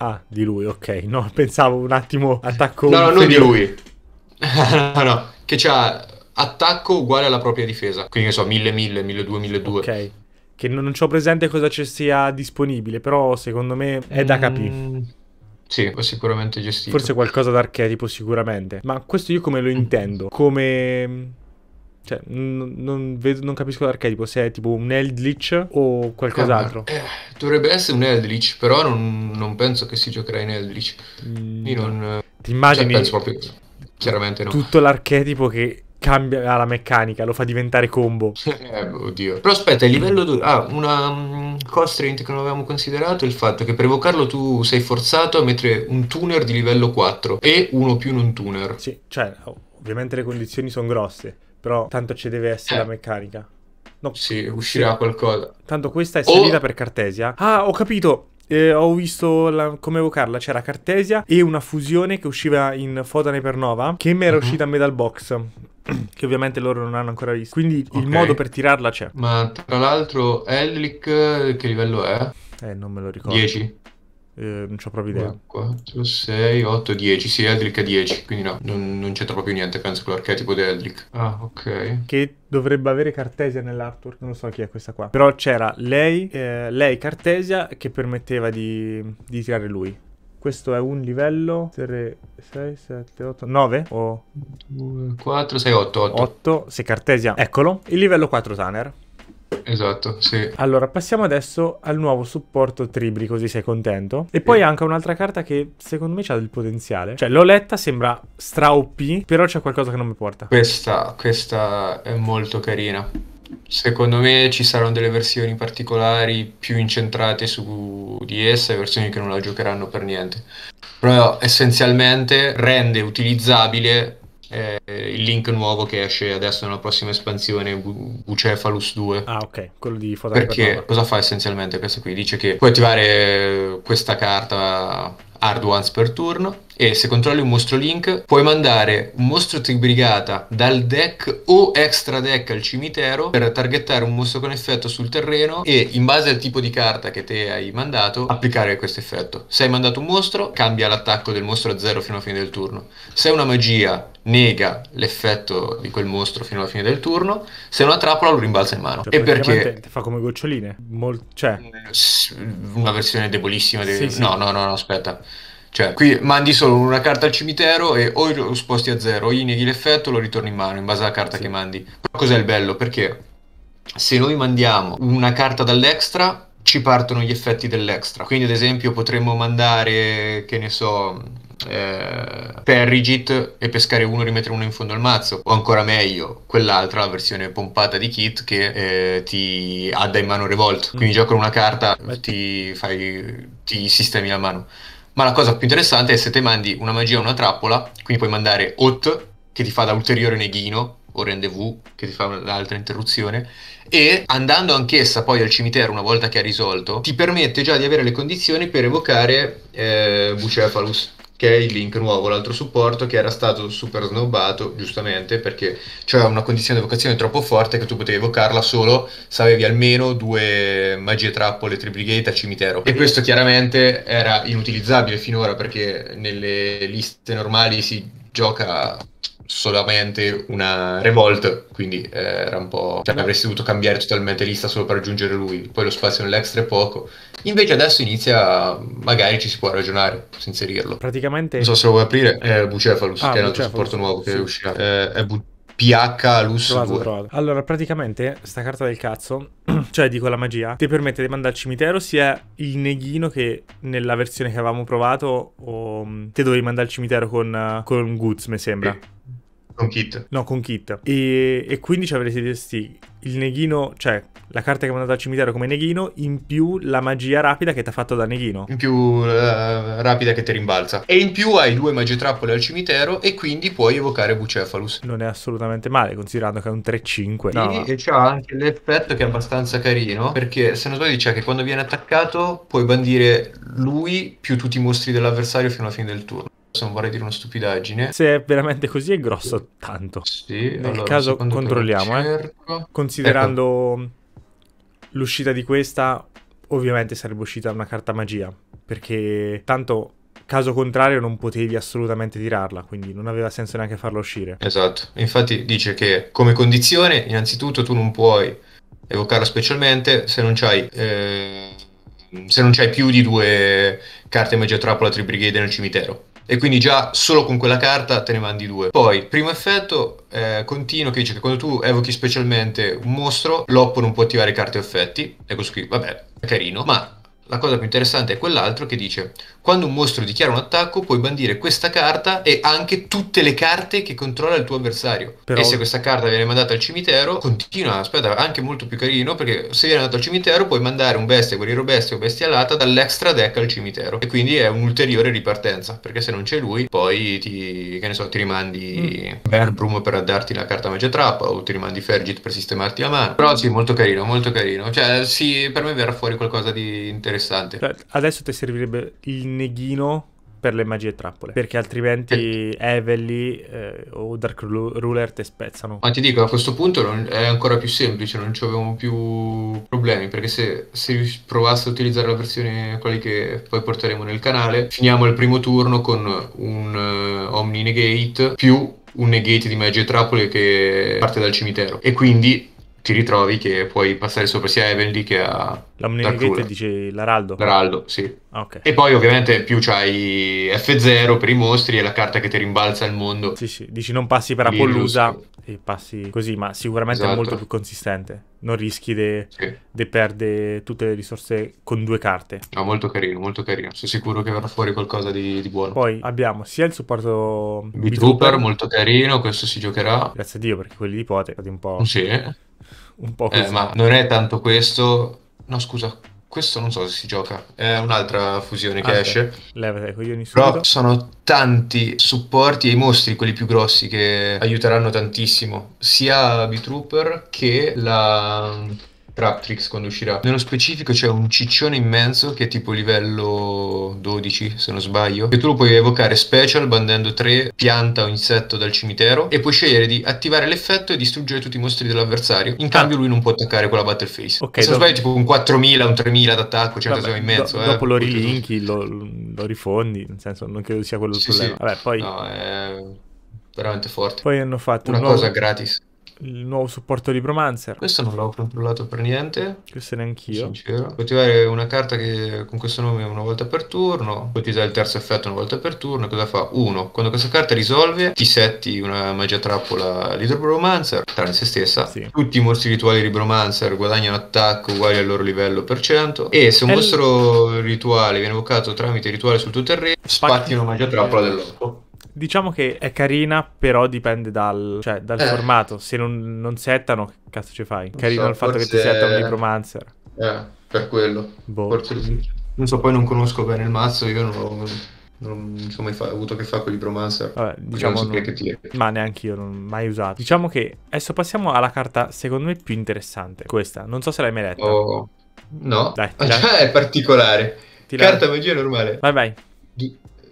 Ah, di lui, ok. No, pensavo un attimo attacco... No, no, non di lui. no, no, che c'ha attacco uguale alla propria difesa. Quindi, che so, 1000, 1000, 1200, 1200. Ok. Che non, non ho presente cosa ci sia disponibile, però secondo me è da capire. Mm, sì, sicuramente gestito. Forse qualcosa d'archetipo, sicuramente. Ma questo io come lo intendo? Come cioè, n- non, vedo, non, capisco l'archetipo, se è tipo un Eldritch o qualcos'altro. Eh, eh, dovrebbe essere un Eldritch, però non, non, penso che si giocherà in Eldritch. Mm, Io non... Ti immagini... Cioè, proprio... Chiaramente no. Tutto l'archetipo che cambia la meccanica, lo fa diventare combo. Eh, oddio. Però aspetta, il livello 2... Ah, una um, constraint che non avevamo considerato è il fatto che per evocarlo tu sei forzato a mettere un tuner di livello 4 e uno più non tuner. Sì, cioè, ovviamente le condizioni sono grosse. Però tanto ci deve essere eh. la meccanica. No, sì, uscirà sì. qualcosa. Tanto questa è salita oh. per Cartesia. Ah, ho capito. Eh, ho visto la, come evocarla. C'era Cartesia e una fusione che usciva in Fotane per Nova. Che mi era uh mhm. -huh. uscita a metal Box. Che ovviamente loro non hanno ancora visto. Quindi okay. il modo per tirarla c'è. Ma tra l'altro, Elric, che livello è? Eh, non me lo ricordo. 10 eh, non ho proprio idea. 4, 6, 8, 10. Sì, Eldrick è 10, quindi no, non, non c'entra proprio niente, penso, con l'archetipo di Eldrick. Ah, ok. Che dovrebbe avere Cartesia nell'artwork, non lo so chi è questa qua. Però c'era lei, eh, lei Cartesia, che permetteva di, di tirare lui. Questo è un livello 3, 6, 7, 8, 9 o 2, 4, 6, 8, 8. 8, se Cartesia, eccolo. Il livello 4 Tanner. Esatto, sì. Allora, passiamo adesso al nuovo supporto Tribri, così sei contento. E poi sì. anche un'altra carta che secondo me ha del potenziale. Cioè, l'ho letta, sembra stra OP, però c'è qualcosa che non mi porta. Questa, questa è molto carina. Secondo me ci saranno delle versioni particolari più incentrate su di essa e versioni che non la giocheranno per niente. Però essenzialmente rende utilizzabile eh, il link nuovo che esce adesso nella prossima espansione, Bucephalus 2. Ah, ok, quello di Fotografia. Perché per cosa fa essenzialmente questo qui? Dice che puoi attivare questa carta hard once per turno e se controlli un mostro link puoi mandare un mostro tribrigata dal deck o extra deck al cimitero per targettare un mostro con effetto sul terreno e in base al tipo di carta che te hai mandato applicare questo effetto. Se hai mandato un mostro cambia l'attacco del mostro a zero fino alla fine del turno. Se è una magia nega l'effetto di quel mostro fino alla fine del turno, se è una trappola lo rimbalza in mano. Cioè, e perché fa come goccioline, Mol... cioè una versione debolissima di... sì, sì. no, no, no, aspetta. Cioè, qui mandi solo una carta al cimitero e o lo sposti a zero, o gli neghi l'effetto o lo ritorni in mano in base alla carta sì. che mandi. Però cos'è il bello? Perché se noi mandiamo una carta dall'extra, ci partono gli effetti dell'extra. Quindi, ad esempio, potremmo mandare, che ne so, eh, Perrigit e pescare uno e rimettere uno in fondo al mazzo. O ancora meglio, quell'altra, la versione pompata di Kit che eh, ti da in mano Revolt. Quindi mm. gioca una carta, ti, fai, ti sistemi la mano. Ma la cosa più interessante è se te mandi una magia o una trappola, quindi puoi mandare Ot, che ti fa da ulteriore neghino, o Rendezvous, che ti fa un'altra interruzione, e andando anch'essa poi al cimitero una volta che ha risolto, ti permette già di avere le condizioni per evocare eh, Bucephalus che è il link nuovo, l'altro supporto che era stato super snobbato, giustamente, perché c'era una condizione di evocazione troppo forte che tu potevi evocarla solo se avevi almeno due magie trappole triplicate cimitero. E questo chiaramente era inutilizzabile finora perché nelle liste normali si gioca solamente una revolt, quindi eh, era un po'... Cioè, avresti dovuto cambiare totalmente lista solo per raggiungere lui, poi lo spazio nell'extra è poco. Invece adesso inizia, magari ci si può ragionare se inserirlo. Praticamente... Non so se lo vuoi aprire, è Bucephalus, ah, che è un altro supporto nuovo che sì. uscirà. eh, è bu- PH Lus Allora, praticamente, sta carta del cazzo, cioè dico la magia, ti permette di mandare al cimitero sia il neghino che nella versione che avevamo provato, o mm, te dovevi mandare al cimitero con, eh, con Goods, mi sembra. Sì. Con Kit. No, con Kit. E, e quindi ci avrete questi il neghino, cioè la carta che è mandata al cimitero come neghino, in più la magia rapida che ti ha fatto da neghino. In più uh, rapida che ti rimbalza. E in più hai due magie trappole al cimitero e quindi puoi evocare Bucephalus. Non è assolutamente male, considerando che è un 3-5. No, sì, ma... e c'ha anche l'effetto che è abbastanza carino, perché se non sbaglio dice che quando viene attaccato puoi bandire lui più tutti i mostri dell'avversario fino alla fine del turno se non vorrei dire una stupidaggine. Se è veramente così è grosso tanto. Sì, Nel allora, caso controlliamo, eh. Considerando ecco. l'uscita di questa, ovviamente sarebbe uscita una carta magia, perché tanto caso contrario non potevi assolutamente tirarla, quindi non aveva senso neanche farla uscire. Esatto, infatti dice che come condizione innanzitutto tu non puoi evocarla specialmente se non c'hai... Eh, se non c'hai più di due carte magia trappola tri brigade nel cimitero e quindi già solo con quella carta te ne mandi due. Poi, primo effetto eh, continuo che dice che quando tu evochi specialmente un mostro, l'oppo non può attivare carte o effetti, e questo ecco qui, vabbè, è carino, ma la cosa più interessante è quell'altro che dice quando un mostro dichiara un attacco puoi bandire questa carta e anche tutte le carte che controlla il tuo avversario Però... e se questa carta viene mandata al cimitero continua aspetta anche molto più carino perché se viene andato al cimitero puoi mandare un bestia guerriero bestia o bestia alata dall'extra deck al cimitero e quindi è un'ulteriore ripartenza perché se non c'è lui poi ti, so, ti rimandi mm. Verbrum per darti la carta magia trappa o ti rimandi Fergit per sistemarti la mano però sì molto carino molto carino cioè sì per me verrà fuori qualcosa di interessante interessante. Cioè, adesso ti servirebbe il neghino per le magie trappole. Perché altrimenti eh. Evelly eh, o Dark Ruler te spezzano. Ma ti dico, a questo punto non, è ancora più semplice, non ci avevamo più problemi. Perché se, se provassi a utilizzare la versione quella che poi porteremo nel canale, finiamo il primo turno con un uh, Omni Negate più un negate di magie trappole che parte dal cimitero. E quindi ti ritrovi che puoi passare sopra sia a Heavenly che a L'Omnigate dice l'Araldo? L'Araldo, sì. Ah, okay. E poi ovviamente più c'hai F0 per i mostri e la carta che ti rimbalza il mondo. Sì, sì, dici non passi per Apollusa e passi così, ma sicuramente esatto. è molto esatto. più consistente. Non rischi di sì. perdere tutte le risorse con due carte. No, molto carino, molto carino. Sono sicuro che verrà fuori qualcosa di, di buono. Poi abbiamo sia il supporto b molto carino, questo si giocherà. Grazie a Dio perché quelli di Pote sono un po'... Sì un po' eh, così. Eh, ma non è tanto questo... No, scusa, questo non so se si gioca, è un'altra fusione che ah, esce. Levate coglioni Però sono tanti supporti ai mostri, quelli più grossi, che aiuteranno tantissimo. Sia B-Trooper che la... Traptrix quando uscirà. Nello specifico c'è un ciccione immenso che è tipo livello 12 se non sbaglio, che tu lo puoi evocare special bandendo tre pianta o insetto dal cimitero e puoi scegliere di attivare l'effetto e distruggere tutti i mostri dell'avversario. In ah. cambio lui non può attaccare con la battle face. Ok. Se non sbaglio tipo un 4000, un 3000 d'attacco, c'è cioè vabbè, immenso. Do- eh, dopo lo rilinki, lo, lo, rifondi, nel senso non credo sia quello il problema. Sì. Vabbè, poi... No, è veramente forte. Poi hanno fatto una nuovo... cosa gratis il nuovo supporto di Bromancer. Questo non l'ho controllato per niente. Questo neanch'io. Sincero. Puoi attivare una carta che con questo nome una volta per turno, puoi utilizzare il terzo effetto una volta per turno. Cosa fa? Uno. Quando questa carta risolve, ti setti una magia trappola di Bromancer, Tra tranne se stessa. Sì. Tutti i mostri rituali di Bromancer guadagnano attacco uguali al loro livello per cento. E se un È mostro l... rituale viene evocato tramite rituale sul tuo terreno, spatti una magia trappola dell'otto. Diciamo che è carina, però dipende dal, cioè, dal eh. formato. Se non, non settano, che cazzo ci fai? Carino so, il fatto che ti settano un Necromancer. Eh, per quello. Boh. Forse... Non so, poi non conosco bene il mazzo, io non ho... Non, ho mai fa- avuto a che fare con il Bromancer. Vabbè, diciamo non... che Ma neanche io, non l'ho mai usato. Diciamo che adesso passiamo alla carta, secondo me, più interessante. Questa, non so se l'hai mai letta. Oh, no, Dai, cioè, è particolare. Ti carta magia normale. Vai, vai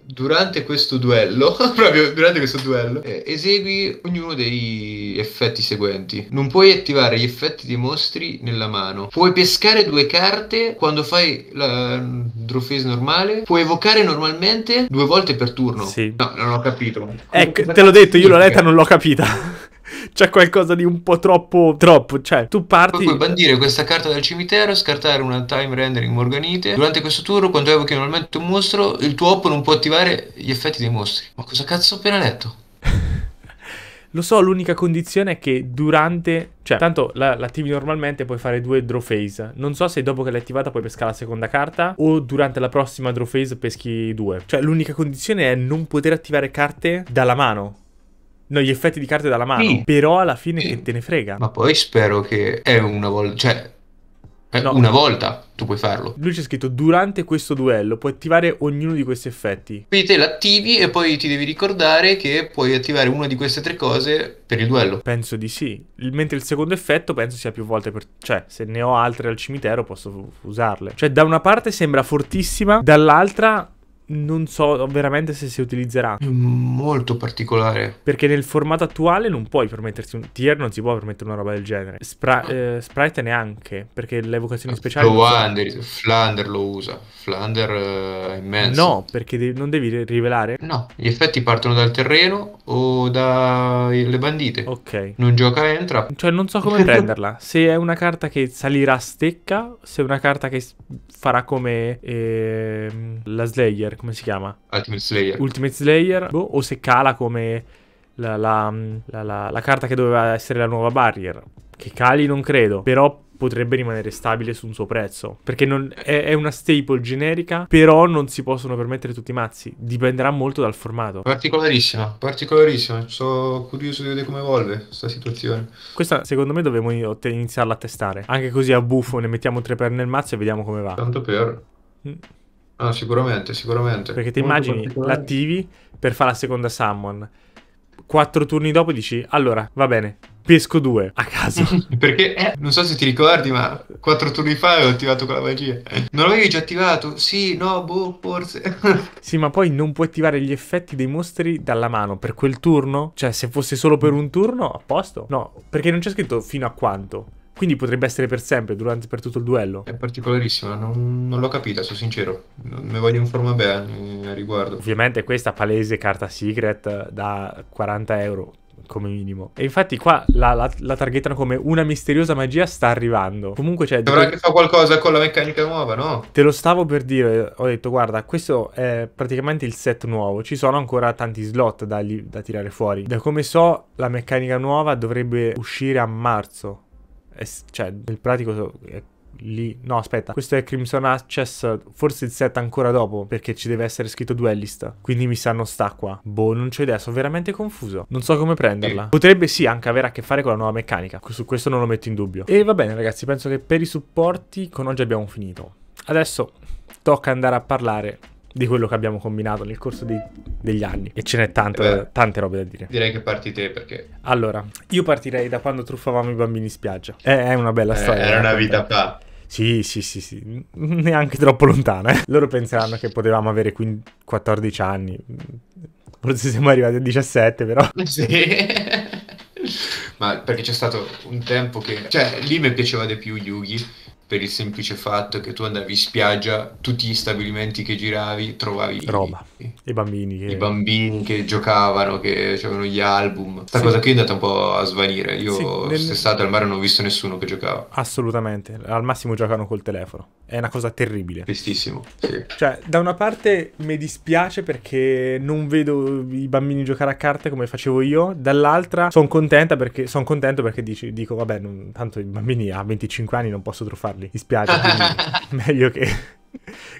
durante questo duello, proprio durante questo duello, eh, esegui ognuno dei effetti seguenti. Non puoi attivare gli effetti dei mostri nella mano. Puoi pescare due carte quando fai la mm, draw phase normale. Puoi evocare normalmente due volte per turno. Sì. No, non ho capito. Ecco, eh, te l'ho detto, io l'ho letta, non l'ho capita. c'è qualcosa di un po' troppo, troppo, cioè tu parti... Puoi bandire questa carta dal cimitero, scartare una time rendering morganite, durante questo turno quando evochi normalmente un mostro, il tuo oppo non può attivare gli effetti dei mostri. Ma cosa cazzo ho appena letto? Lo so, l'unica condizione è che durante... Cioè, tanto la, l'attivi normalmente puoi fare due draw phase. Non so se dopo che l'hai attivata puoi pescare la seconda carta o durante la prossima draw phase peschi due. Cioè, l'unica condizione è non poter attivare carte dalla mano. No, gli effetti di carte dalla mano. Sì. Però alla fine sì. che te ne frega. Ma poi spero che è una volta. Cioè, no. una volta tu puoi farlo. Lui c'è scritto: durante questo duello puoi attivare ognuno di questi effetti. Quindi te l'attivi e poi ti devi ricordare che puoi attivare una di queste tre cose per il duello. Penso di sì. Mentre il secondo effetto penso sia più volte per. Cioè, se ne ho altre al cimitero posso usarle. Cioè, da una parte sembra fortissima, dall'altra non so veramente se si utilizzerà. È molto particolare. Perché nel formato attuale non puoi permettersi un tier, non si può permettere una roba del genere. Spra- eh, sprite neanche, perché le vocazioni ah, speciali... Flander, Flander lo usa. Flander eh, è immenso. No, perché de- non devi rivelare. No, gli effetti partono dal terreno o dalle eh, bandite. Ok. Non gioca, entra. Cioè non so come prenderla. Se è una carta che salirà a stecca, se è una carta che farà come eh, la Slayer come si chiama? Ultimate Slayer. Ultimate Slayer, boh, o se cala come la, la, la, la, carta che doveva essere la nuova barrier. Che cali non credo, però potrebbe rimanere stabile su un suo prezzo. Perché non, è, è, una staple generica, però non si possono permettere tutti i mazzi. Dipenderà molto dal formato. Particolarissima, particolarissima. Sono curioso di vedere come evolve questa situazione. Questa secondo me dovremmo iniziarla a testare. Anche così a buffo ne mettiamo tre per nel mazzo e vediamo come va. Tanto per... Mm. Ah, sicuramente, sicuramente. Perché ti immagini, l'attivi per fare la seconda summon. Quattro turni dopo dici, allora, va bene, pesco due a caso. Perché, eh, non so se ti ricordi, ma quattro turni fa avevo attivato quella magia. Non l'avevi già attivato? Sì, no, boh, forse. sì, ma poi non puoi attivare gli effetti dei mostri dalla mano per quel turno? Cioè, se fosse solo per un turno, a posto? No, perché non c'è scritto fino a quanto. Quindi potrebbe essere per sempre, durante, per tutto il duello. È particolarissima, non, non l'ho capita, sono sincero. Non mi voglio informare bene eh, a riguardo. Ovviamente questa palese carta secret da 40 euro come minimo. E infatti qua la, la, la targettano come una misteriosa magia sta arrivando. Comunque c'è... Cioè, Dovrà che fa qualcosa con la meccanica nuova, no? Te lo stavo per dire, ho detto guarda, questo è praticamente il set nuovo, ci sono ancora tanti slot da, da tirare fuori. Da come so, la meccanica nuova dovrebbe uscire a marzo cioè, nel pratico è lì. No, aspetta, questo è Crimson Access, forse il set ancora dopo, perché ci deve essere scritto duellista. Quindi mi sa non sta qua. Boh, non c'ho idea, sono veramente confuso. Non so come prenderla. Potrebbe sì anche avere a che fare con la nuova meccanica. Su questo non lo metto in dubbio. E va bene, ragazzi, penso che per i supporti con oggi abbiamo finito. Adesso tocca andare a parlare di quello che abbiamo combinato nel corso di, degli anni. E ce n'è tante, eh tante robe da dire. Direi che parti te perché. Allora, io partirei da quando truffavamo i bambini in spiaggia. È, è una bella eh, storia. Era una vita fa. Sì, sì, sì, sì, neanche troppo lontana. Eh. Loro penseranno che potevamo avere 15, 14 anni. Forse siamo arrivati a 17, però. Sì. Ma perché c'è stato un tempo che. Cioè, lì mi piaceva di più Yugi per il semplice fatto che tu andavi in spiaggia, tutti gli stabilimenti che giravi trovavi roba, i, i bambini, che... I bambini che giocavano, che avevano gli album. Questa sì. cosa qui è andata un po' a svanire. Io sì, nel... al mare non ho visto nessuno che giocava. Assolutamente, al massimo giocano col telefono. È una cosa terribile. Tristissimo, sì. Cioè, da una parte mi dispiace perché non vedo i bambini giocare a carte come facevo io, dall'altra sono contenta perché, son contento perché dici, dico, vabbè, non, tanto i bambini a 25 anni non posso truffarli mi spiace, meglio che,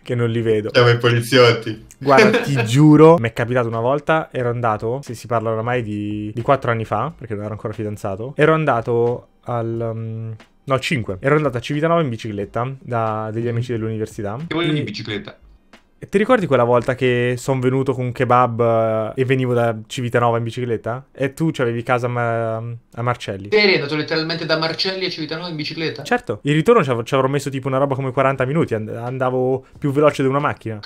che non li vedo. Siamo i poliziotti. Guarda, ti giuro, mi è capitato una volta, ero andato, se si parla oramai di, quattro anni fa, perché non ero ancora fidanzato, ero andato al... Um, no, 5. Ero andato a Civitanova in bicicletta da degli mm. amici dell'università. Che vogliono in bicicletta? Ti ricordi quella volta che sono venuto con un kebab eh, e venivo da Civitanova in bicicletta? E tu avevi casa a, ma- a Marcelli? Sì, eri andato letteralmente da Marcelli a Civitanova in bicicletta? Certo, il ritorno ci, av- ci avrò messo tipo una roba come 40 minuti, and- andavo più veloce di una macchina.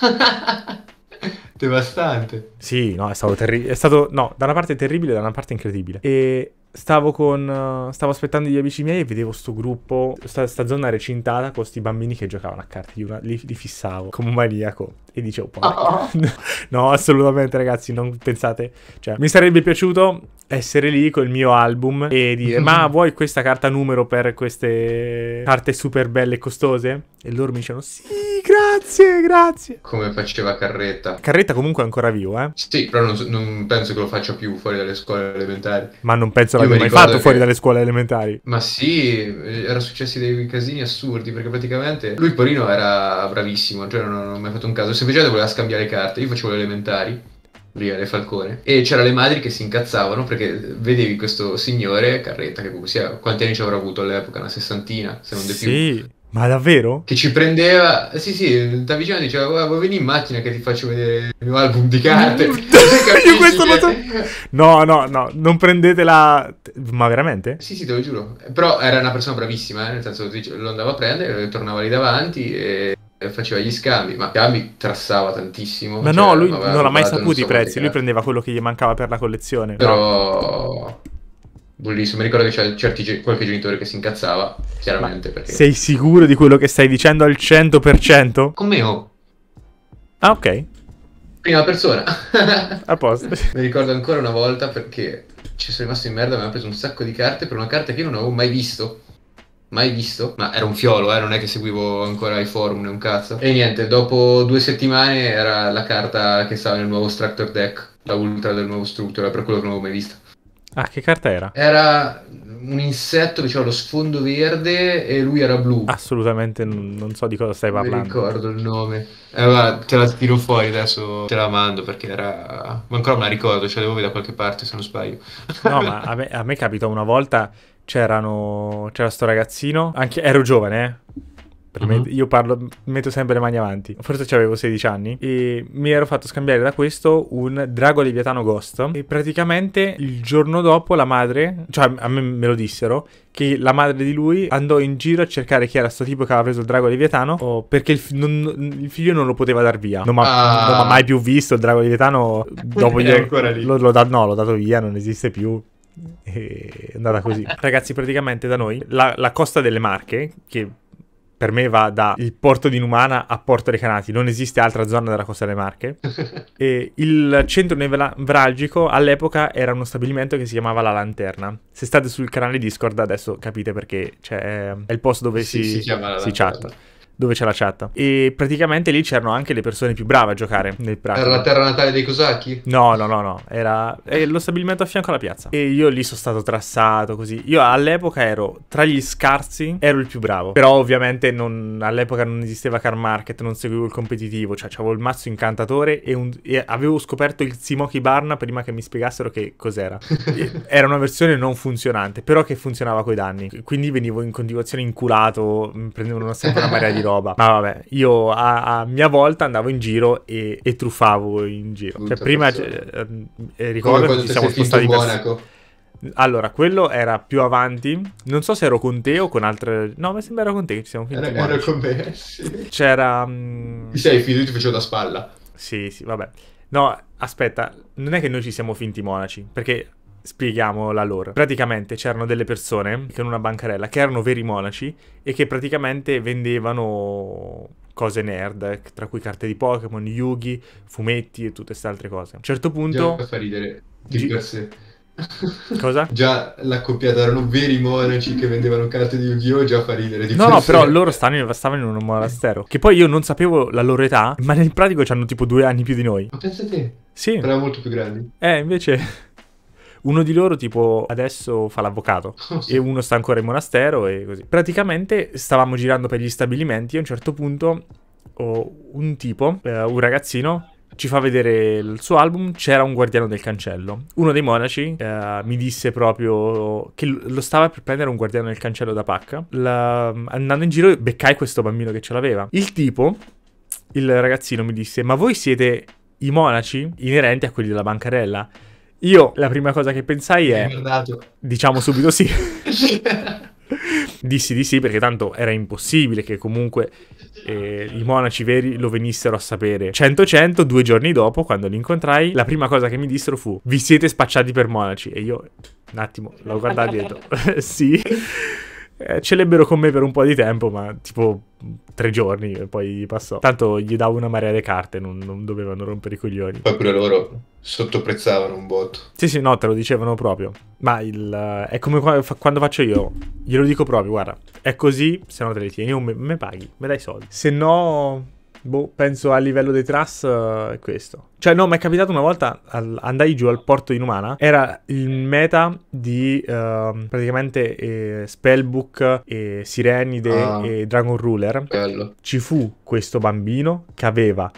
Devastante. Sì, no, è stato terribile. È stato, no, da una parte terribile, da una parte incredibile. E stavo con eh, stavo aspettando gli amici miei e vedevo sto gruppo sta, sta zona recintata con questi bambini che giocavano a carte io li, li, fissavo come un maniaco e dicevo, oh, oh. no, assolutamente ragazzi, non pensate, cioè, mi sarebbe piaciuto essere lì col mio album e dire, ma vuoi questa carta numero per queste carte super belle e costose? E loro mi dicevano, sì, grazie, grazie. Come faceva Carretta. Carretta comunque è ancora vivo, eh? Sì, però non, non penso che lo faccia più fuori dalle scuole elementari. Ma non penso l'abbia mai fatto che... fuori dalle scuole elementari. Ma sì, erano successi dei casini assurdi, perché praticamente lui Porino era bravissimo, cioè non, non ho mai fatto un caso passeggiata voleva scambiare carte, io facevo le elementari lì alle Falcone e c'era le madri che si incazzavano perché vedevi questo signore Carretta che comunque sia quanti anni ci avrà avuto all'epoca una sessantina se non di sì. più ma davvero? Che ci prendeva, sì sì, da vicino e diceva vuoi venire in macchina che ti faccio vedere il mio album di carte. Io questo che... so... No, no, no, non prendetela... Ma veramente? Sì sì, te lo giuro. Però era una persona bravissima, eh? nel senso lo andava a prendere, tornava lì davanti e faceva gli scambi, ma scambi trassava tantissimo. Ma cioè, no, lui non ha mai saputo i prezzi, lui prendeva quello che gli mancava per la collezione. Però... Bullissimo, mi ricordo che c'era certi, qualche genitore che si incazzava, chiaramente. Perché... Sei sicuro di quello che stai dicendo al 100%? Come ho. Ah, ok. Prima persona. A posto. mi ricordo ancora una volta perché ci sono rimasto in merda, mi hanno preso un sacco di carte per una carta che io non avevo mai visto mai visto, ma era un fiolo, eh, non è che seguivo ancora i forum, né un cazzo. E niente, dopo due settimane era la carta che stava nel nuovo Structure Deck, la ultra del nuovo Structure, per quello che non avevo mai vista. Ah, che carta era? Era un insetto che aveva lo sfondo verde e lui era blu. Assolutamente non so di cosa stai parlando. Non ricordo il nome. Eh, guarda, te la tiro fuori adesso, te la mando perché era... Ma ancora me la ricordo, ce la devo vedere da qualche parte se non sbaglio. No, ma a me, a me capita una volta c'erano, c'era sto ragazzino, anche, ero giovane, eh. Uh-huh. io parlo, metto sempre le mani avanti. Forse avevo 16 anni. E mi ero fatto scambiare da questo un drago leviatano ghost. E praticamente il giorno dopo la madre, cioè a me me lo dissero, che la madre di lui andò in giro a cercare chi era sto tipo che aveva preso il drago leviatano. Oh, perché il, non, il, figlio non lo poteva dar via. Non mi ha ah. mai più visto il drago leviatano. Dopo gli, ancora lì. Lo, lo no, l'ho dato via, non esiste più è andata così. Ragazzi, praticamente da noi la, la costa delle Marche, che per me va dal porto di Numana a Porto dei Canati, non esiste altra zona della costa delle Marche. e il centro nevralgico all'epoca era uno stabilimento che si chiamava La Lanterna. Se state sul canale Discord adesso capite perché cioè, è il posto dove sì, si, si, si chatta dove c'è la chat. E praticamente lì c'erano anche le persone più brave a giocare nel prato. Era la terra natale dei Cosacchi? No, no, no, no. Era lo stabilimento a fianco alla piazza. E io lì sono stato trassato così. Io all'epoca ero tra gli scarsi, ero il più bravo. Però ovviamente non... all'epoca non esisteva car market, non seguivo il competitivo. Cioè avevo il mazzo incantatore e, un... e avevo scoperto il Simoki Barna prima che mi spiegassero che cos'era. era una versione non funzionante, però che funzionava coi danni. Quindi venivo in continuazione inculato, prendevano sempre una marea di roba. roba. Ma vabbè, io a, a mia volta andavo in giro e, e truffavo in giro. cioè, prima eh, ricordo che ci siamo spostati in Monaco. Allora, quello era più avanti. Non so se ero con te o con altre. No, mi sembra ero con te che ci siamo finiti. Era, ero con me. Eh, sì. C'era. Mi mm, sei finito, ti facevo da spalla. Sì, sì, vabbè. No, aspetta, non è che noi ci siamo finti monaci, perché Spieghiamo la loro. Praticamente c'erano delle persone che con una bancarella che erano veri monaci e che praticamente vendevano cose nerd, tra cui carte di Pokémon, Yugi, fumetti e tutte queste altre cose. A un certo punto... Già fa ridere di G- per sé. Cosa? già l'accoppiata erano veri monaci che vendevano carte di Yu-Gi-Oh! già fa ridere di No, no, però loro stavano in, stavano in un monastero. Che poi io non sapevo la loro età, ma nel pratico hanno tipo due anni più di noi. Ma pensa te? Sì. Erano molto più grandi. Eh, invece... Uno di loro tipo adesso fa l'avvocato oh, sì. e uno sta ancora in monastero e così. Praticamente stavamo girando per gli stabilimenti e a un certo punto oh, un tipo, eh, un ragazzino, ci fa vedere il suo album, c'era un guardiano del cancello. Uno dei monaci eh, mi disse proprio che lo stava per prendere un guardiano del cancello da pacca. La, andando in giro beccai questo bambino che ce l'aveva. Il tipo, il ragazzino mi disse, ma voi siete i monaci inerenti a quelli della bancarella? Io la prima cosa che pensai è... Diciamo subito sì. Dissi di sì perché tanto era impossibile che comunque eh, i monaci veri lo venissero a sapere. 100-100, due giorni dopo, quando li incontrai, la prima cosa che mi dissero fu vi siete spacciati per monaci. E io, un attimo, l'ho guardato dietro. sì eh, ce l'ebbero con me per un po' di tempo, ma tipo tre giorni e poi passò. Tanto gli davo una marea di carte, non, non, dovevano rompere i coglioni. Proprio loro sottoprezzavano un botto. Sì, sì, no, te lo dicevano proprio. Ma il, è come quando faccio io, glielo dico proprio, guarda, è così, se no te le tieni o me, me paghi, me dai soldi. Se no Boh, penso a livello dei trust eh, è uh, questo. Cioè, no, mi è capitato una volta, al, andai giù al porto di Numana, era il meta di uh, praticamente eh, Spellbook, e Sirenide ah, e Dragon Ruler. Bello. Ci fu questo bambino che aveva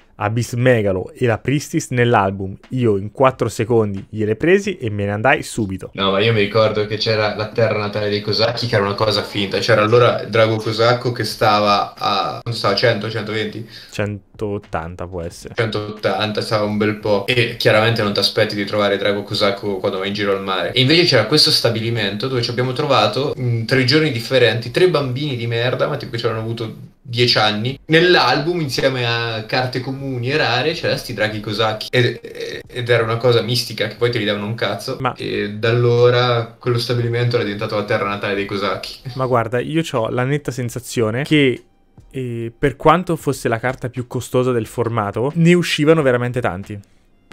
Megalo e la Priestess nell'album. Io in 4 secondi gliele presi e me ne andai subito. No, ma io mi ricordo che c'era la terra natale dei Cosacchi, che era una cosa finta. C'era allora Drago Cosacco che stava a non so, 100, 120? 180 può essere. 180, stava un bel po'. E chiaramente non ti aspetti di trovare Drago Cosacco quando vai in giro al mare. E invece c'era questo stabilimento dove ci abbiamo trovato in mm, tre giorni differenti, tre bambini di merda, ma tipo ci avevano avuto dieci anni. Nell'album, insieme a carte comuni e rare, c'era sti draghi cosacchi. Ed, ed, era una cosa mistica che poi te li davano un cazzo. Ma... E da allora quello stabilimento era diventato la terra natale dei cosacchi. Ma guarda, io ho la netta sensazione che eh, per quanto fosse la carta più costosa del formato, ne uscivano veramente tanti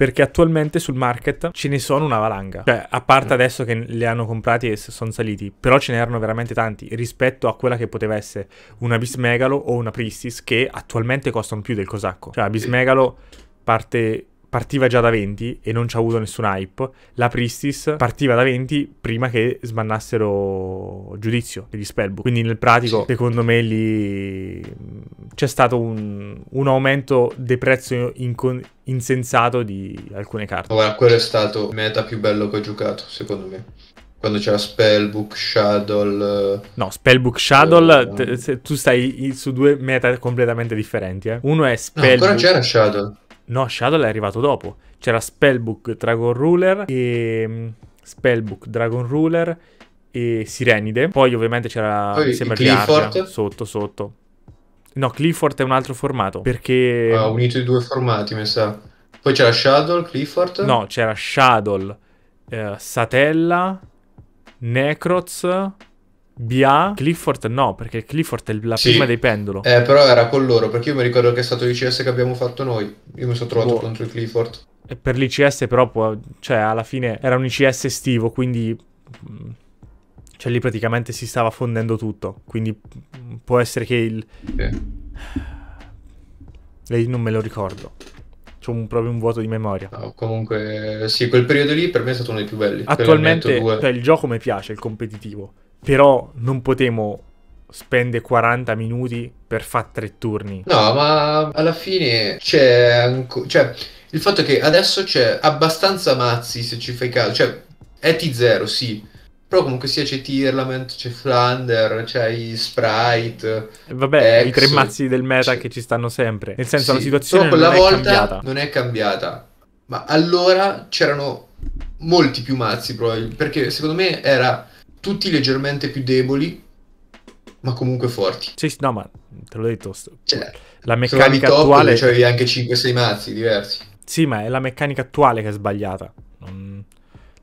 perché attualmente sul market ce ne sono una valanga. Cioè, a parte eh. adesso che li hanno comprati e sono saliti, però ce n'erano veramente tanti rispetto a quella che poteva essere una Bismegalo o una Pristis che attualmente costano più del Cosacco. Cioè, la Bismegalo eh. parte partiva già da 20 e non ci ha avuto nessun hype. La Pristis partiva da 20 prima che smannassero giudizio degli spellbook. Quindi nel pratico, secondo me, lì c'è stato un, un, aumento dei prezzi incon- insensato di alcune carte. Guarda, quello è stato il meta più bello che ho giocato, secondo me. Quando c'era Spellbook, Shadow. Eh, no, Spellbook, Shadow. T- eh, t- tu stai su due meta completamente differenti. Eh. Uno è Spellbook. No, ancora c'era Shadow. No, Shadow è arrivato dopo. C'era Spellbook, Dragon Ruler e. Mm, Spellbook, Dragon Ruler e Sirenide. Poi ovviamente c'era Poi, sotto sotto. No, Clifford è un altro formato. Perché. Ha ah, unito i due formati, mi sa. Poi c'era Shadow, Clifford. No, c'era Shadow, eh, Satella, Necroz. Bia. Clifford no, perché Clifford è la sì. prima dei pendolo. Eh, però era con loro, perché io mi ricordo che è stato l'ICS che abbiamo fatto noi. Io mi sono trovato oh. contro il Clifford. per l'ICS però, cioè, alla fine era un ICS estivo, quindi mm, cioè lì praticamente si stava fondendo tutto, quindi mm, può essere che il... Lei non me lo ricordo. C'è un, proprio un vuoto di memoria. No, comunque, sì, quel periodo lì per me è stato uno dei più belli. Attualmente, cioè, il gioco mi piace, il competitivo. Però non potevo spendere 40 minuti per fare tre turni. No, ma alla fine c'è ancora. Cioè, il fatto è che adesso c'è abbastanza mazzi se ci fai caso. Cioè, è T0, sì. Però comunque sia c'è Tirlament, c'è Flander, c'è i Sprite. Eh, vabbè, Ex, i tre mazzi del meta c'è... che ci stanno sempre. Nel senso, sì, la situazione però quella non volta è cambiata. Non è cambiata. Ma allora c'erano molti più mazzi, probabilmente. Perché secondo me era tutti leggermente più deboli, ma comunque forti. Sì, no, ma te l'ho detto. Cioè, la meccanica top, attuale. Cioè, avevi anche 5-6 mazzi diversi. Sì, ma è la meccanica attuale che è sbagliata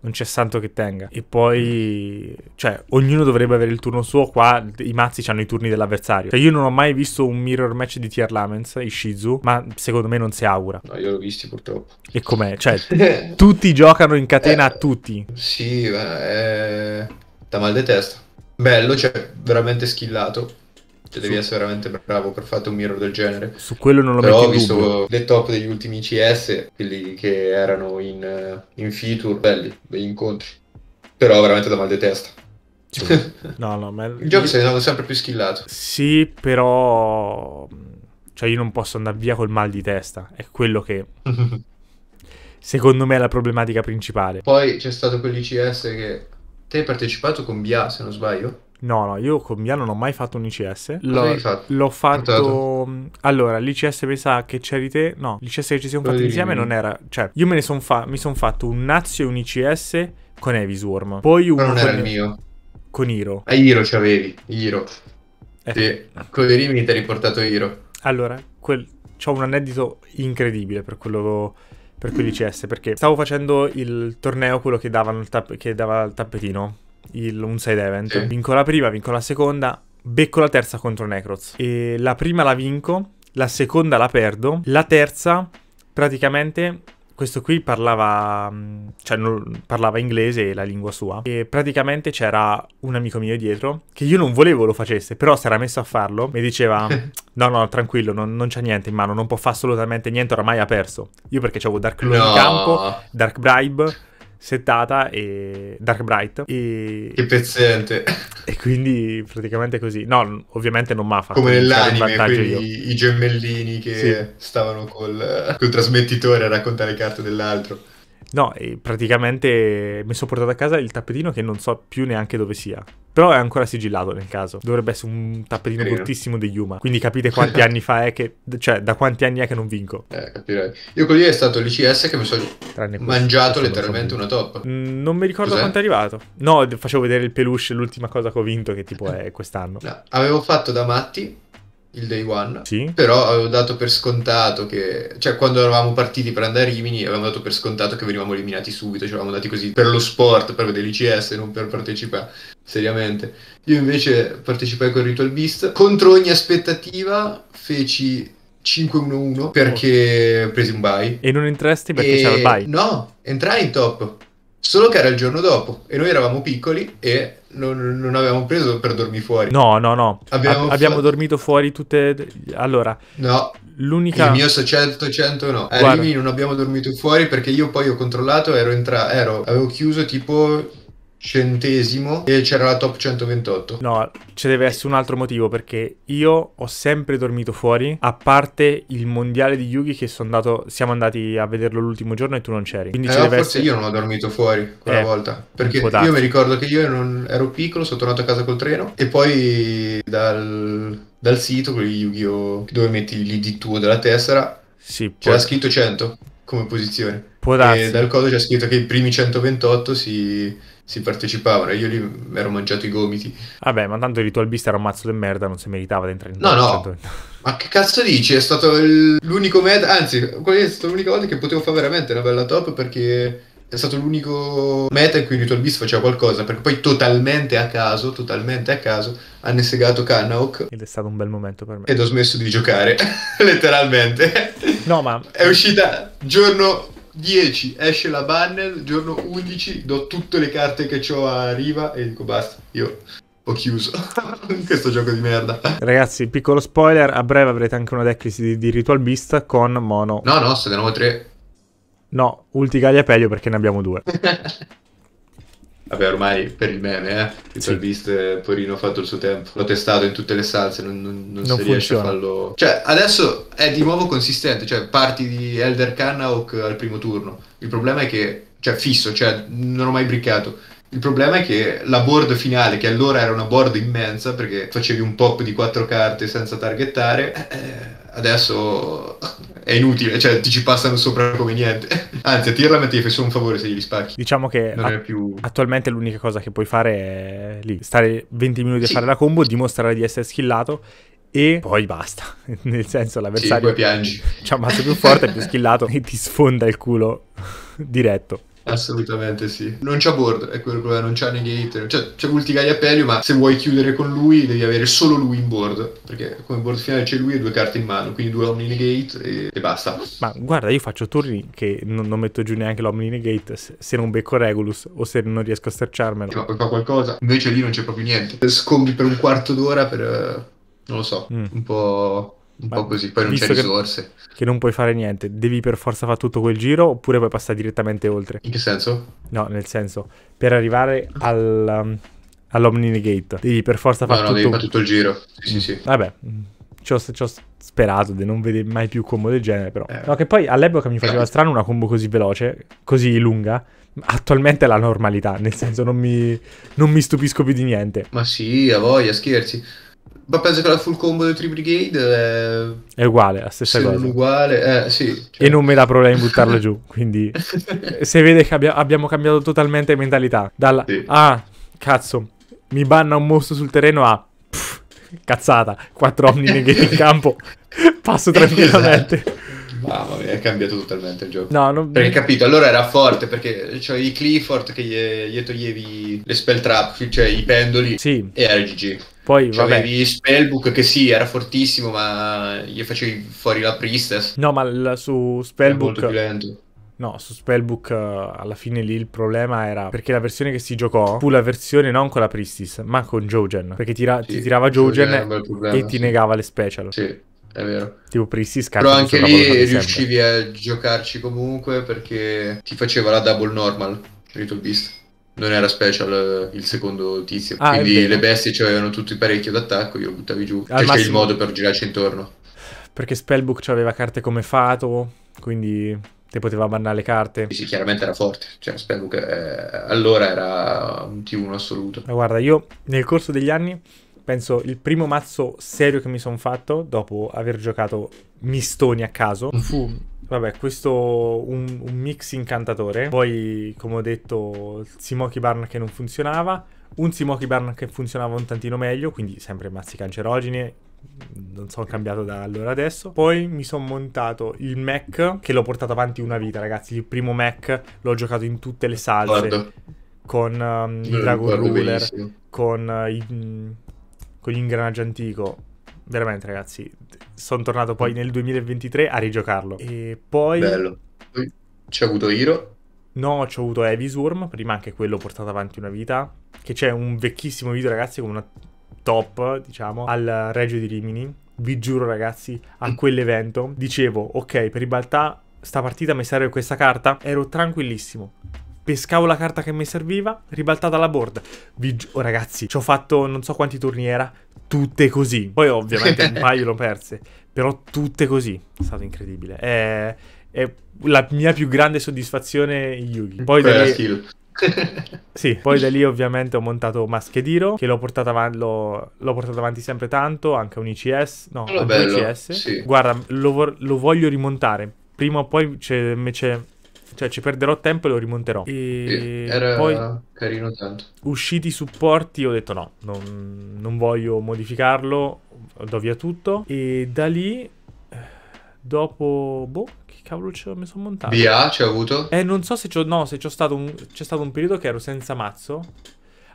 non c'è santo che tenga. E poi, cioè, ognuno dovrebbe avere il turno suo. Qua i mazzi hanno i turni dell'avversario. Cioè, io non ho mai visto un mirror match di Tier Lamens, Ishizu, ma secondo me non si augura. No, io l'ho visto purtroppo. E com'è? Cioè, tutti giocano in catena eh, a tutti. Sì, beh, è... da mal di testa. Bello, cioè, veramente schillato. Cioè, devi essere veramente bravo per fare un mirror del genere. Su quello non lo Però ho visto dubbio. le top degli ultimi CS, quelli che erano in, eh, in feature, belli, degli incontri. Però veramente da mal di testa. Cioè, no, no, ma... Il gioco sta diventando sempre più skillato. Sì, però... Cioè, io non posso andare via col mal di testa. È quello che... secondo me è la problematica principale. Poi c'è stato quell'ICS che... Te hai partecipato con Bia, se non sbaglio? No, no, io con Mia non ho mai fatto un ICS. L'ho, fatto. L'ho fatto... Allora, l'ICS pensa che c'eri te. No, l'ICS che ci siamo fatti insieme non era. Cioè, io me ne son fa... mi sono fatto un Nazio e un ICS con Evisworm. Poi uno. Ma non era il mio. Con Iro. Ah, Iro c'avevi. Iro. Eh. Sì, con i rimini ti ha riportato Iro. Allora, quel... ho un aneddoto incredibile per quello per quell'ICS perché stavo facendo il torneo quello che, davano il tapp- che dava il tappetino il, un side event. Sì. Vinco la prima, vinco la seconda, becco la terza contro Necroz. E la prima la vinco, la seconda la perdo, la terza praticamente questo qui parlava, mm, cioè parlava inglese e la lingua sua e praticamente c'era un amico mio dietro che io non volevo lo facesse, però si era messo a farlo, mi diceva no no tranquillo non, non c'è niente in mano, non può fare assolutamente niente, oramai ha perso. Io perché avevo Dark Lord no. in campo, Dark Bribe settata e Dark Bright. E... Che pezzente. E quindi praticamente così. No, ovviamente non mi ha fatto. Come nell'anime, quelli, i gemellini che sì. stavano col, col trasmettitore a raccontare le carte dell'altro. No, praticamente mi sono portato a casa il tappetino che non so più neanche dove sia. Però è ancora sigillato nel caso. Dovrebbe essere un tappetino Carino. bruttissimo degli Yuma. Quindi capite quanti anni fa è che. Cioè, da quanti anni è che non vinco. Eh, capirei. Io con lì è stato l'ICS che mi sono mangiato letteralmente una toppa. Mm, non mi ricordo Cos'è? quanto è arrivato. No, facevo vedere il peluche, l'ultima cosa che ho vinto, che tipo eh. è quest'anno. No, avevo fatto da matti il day one. Sì. Però avevo dato per scontato che, cioè, quando eravamo partiti per andare a Rimini, avevamo dato per scontato che venivamo eliminati subito. Ci eravamo andati così per lo sport, per vedere l'ICS, non per partecipare seriamente. Io invece partecipai con Ritual Beast. Contro ogni aspettativa feci 5-1-1 perché oh. presi un bye. E non entrasti perché e... c'era il bye? No, entrai in top. Solo che era il giorno dopo e noi eravamo piccoli e non, non, avevamo preso per dormire fuori. No, no, no. Abbiamo, abbiamo fa... dormito fuori tutte. Allora, no. L'unica... Il mio 600 100 no. Eh, A Rimini non abbiamo dormito fuori perché io poi ho controllato, ero entrato, avevo chiuso tipo centesimo e c'era la top 128. No, ci deve essere un altro motivo perché io ho sempre dormito fuori, a parte il mondiale di Yugi che andato, siamo andati a vederlo l'ultimo giorno e tu non c'eri. Quindi eh, ci deve forse essere... io non ho dormito fuori quella eh, volta, perché io mi ricordo che io non ero piccolo, sono tornato a casa col treno e poi dal, dal sito, quello di Yu-Gi-Oh! dove metti l'ID tuo della tessera, sì, c'era può... scritto 100 come posizione. Può darsi. dal codice c'è scritto che i primi 128 si si partecipavano e io lì mi ero mangiato i gomiti. Vabbè, ma tanto il ritual beast era un mazzo di merda, non si meritava di entrare in No, no. Stato... ma che cazzo dici? È stato l'unico meta, anzi, quella è stata l'unica volta che potevo fare veramente una bella top perché è stato l'unico meta in cui Ritual Beast faceva qualcosa, perché poi totalmente a caso, totalmente a caso, hanno segato Kanaok. Ed è stato un bel momento per me. Ed ho smesso di giocare, letteralmente. No, ma... È uscita giorno 10 esce la banner, giorno 11 do tutte le carte che ho a riva e dico basta, io ho chiuso questo gioco di merda. Ragazzi, piccolo spoiler, a breve avrete anche una decklist di, di Ritual Beast con mono. No, no, se ne ho tre. No, Ulti Pelio perché ne abbiamo due. Vabbè, ormai per il meme, eh. Sì. Viste, Porino ha fatto il suo tempo. L'ho testato in tutte le salse, non, non, non, non si riesce a farlo. Cioè, adesso è di nuovo consistente. Cioè, parti di Elder Canaok al primo turno. Il problema è che, cioè, fisso, cioè, non ho mai briccato. Il problema è che la board finale, che allora era una board immensa, perché facevi un pop di quattro carte senza targettare, eh, eh adesso è inutile, cioè ti ci passano sopra come niente. Anzi, tirala e ti fai solo un favore se gli spacchi. Diciamo che a- più... attualmente l'unica cosa che puoi fare è lì, stare 20 minuti sì. a fare la combo, dimostrare di essere skillato e poi basta. Nel senso, l'avversario sì, poi piangi. ci ammazza più forte, più skillato e ti sfonda il culo diretto. Assolutamente sì. Non c'ha board, è quello il problema, non c'ha negator. Cioè, c'è Multigaia Pelio, ma se vuoi chiudere con lui devi avere solo lui in board, perché come board finale c'è lui e due carte in mano, quindi due Omni Negate e, e basta. Ma guarda, io faccio turni che non, non metto giù neanche l'Omni Negate se non becco Regulus o se non riesco a stracciarmelo. Ma fa qualcosa, invece lì non c'è proprio niente. Scombi per un quarto d'ora per... Eh, non lo so, mm. un po' un po' così, poi non c'è risorse. Che, che, non puoi fare niente, devi per forza fare tutto quel giro oppure puoi passare direttamente oltre. In che senso? No, nel senso, per arrivare al, um, all'Omninegate devi per forza fare no, no, tutto... Far tutto... il giro. Sì, sì, mm. sì. Vabbè, mm, ci ho, ci ho sperato di non vedere mai più combo del genere, però. Eh. No, che poi all'epoca mi faceva strano una combo così veloce, così lunga. Attualmente è la normalità, nel senso non mi, non mi stupisco più di niente. Ma sì, a voglia, scherzi ma penso che la full combo del Tree Brigade è, è uguale, la stessa cosa. Uguale, eh, sì, cioè... E non me la proverei in buttarla giù, quindi se vede che abbia... abbiamo cambiato totalmente mentalità. Dalla sì. ah, cazzo, mi banna un mostro sul terreno a pff, cazzata, 4 omni negati in campo, passo tranquillamente. Esatto. Mamma mia, è cambiato totalmente il gioco. No, non... Perché capito, allora era forte perché c'ho cioè, i Clifford che gli, gli toglievi le spell trap, cioè i pendoli, sì. e era GG. Poi, cioè, vabbè. avevi Spellbook che sì, era fortissimo, ma gli facevi fuori la Priestess. No, ma l- su Spellbook... È molto più lento. No, su Spellbook eh, alla fine lì il problema era perché la versione che si giocò fu la versione non con la Priestess, ma con Jogen. Perché tira- sì, ti tirava Jogen, problema, e sì. ti negava le special. Sì, è vero. Tipo Priestess Però anche lì riuscivi sempre. a giocarci comunque perché ti faceva la double normal, Ritual cioè Beast non era special eh, il secondo tizio. Ah, quindi le bestie avevano tutti parecchio d'attacco, io lo buttavi giù. Al cioè, massimo... il modo per girarci intorno. Perché Spellbook aveva carte come Fato, quindi te poteva bannare le carte. Sì, sì chiaramente era forte. Cioè, Spellbook eh, allora era un T1 assoluto. Ma guarda, io nel corso degli anni penso il primo mazzo serio che mi sono fatto dopo aver giocato mistoni a caso fu Vabbè, questo un, un mix incantatore. Poi, come ho detto, Simoki Barn che non funzionava. Un Simoki Barn che funzionava un tantino meglio, quindi sempre mazzi cancerogeni, non sono cambiato da allora adesso. Poi mi sono montato il Mac, che l'ho portato avanti una vita, ragazzi. Il primo Mac l'ho giocato in tutte le salse. Guarda. Con um, il mm, Dragon Ruler, benissimo. con, uh, i, mm, con l'ingrenaggio antico. Veramente, ragazzi, sono tornato poi nel 2023 a rigiocarlo. E poi... Bello. C'è avuto Hiro? No, c'ho avuto Heavy Swarm, prima anche quello portato avanti una vita, che c'è un vecchissimo video ragazzi con una top, diciamo, al Regio di Rimini. Vi giuro ragazzi, a mm. quell'evento dicevo, ok, per ribaltare sta partita mi serve questa carta, ero tranquillissimo pescavo la carta che mi serviva, ribaltata la board. Vi oh, ragazzi, ci ho fatto non so quanti turni era, tutte così. Poi ovviamente un paio l'ho perse, però tutte così. È stato incredibile. È, è la mia più grande soddisfazione Yugi. Poi Quella da lì... sì, poi da lì ovviamente ho montato Maschediro, che l'ho portato, av portato, avanti sempre tanto, anche un ICS. No, un ICS. Sì. Guarda, lo, lo voglio rimontare. Prima o poi c'è cioè, ci perderò tempo e lo rimonterò. E sì, era poi, carino tanto. Usciti i supporti, ho detto no, non, non voglio modificarlo, do via tutto. E da lì, dopo... Boh, che cavolo ci ho messo montato? Via, ci ho avuto? Eh, non so se c'ho... No, se c'ho stato un... C'è stato un periodo che ero senza mazzo.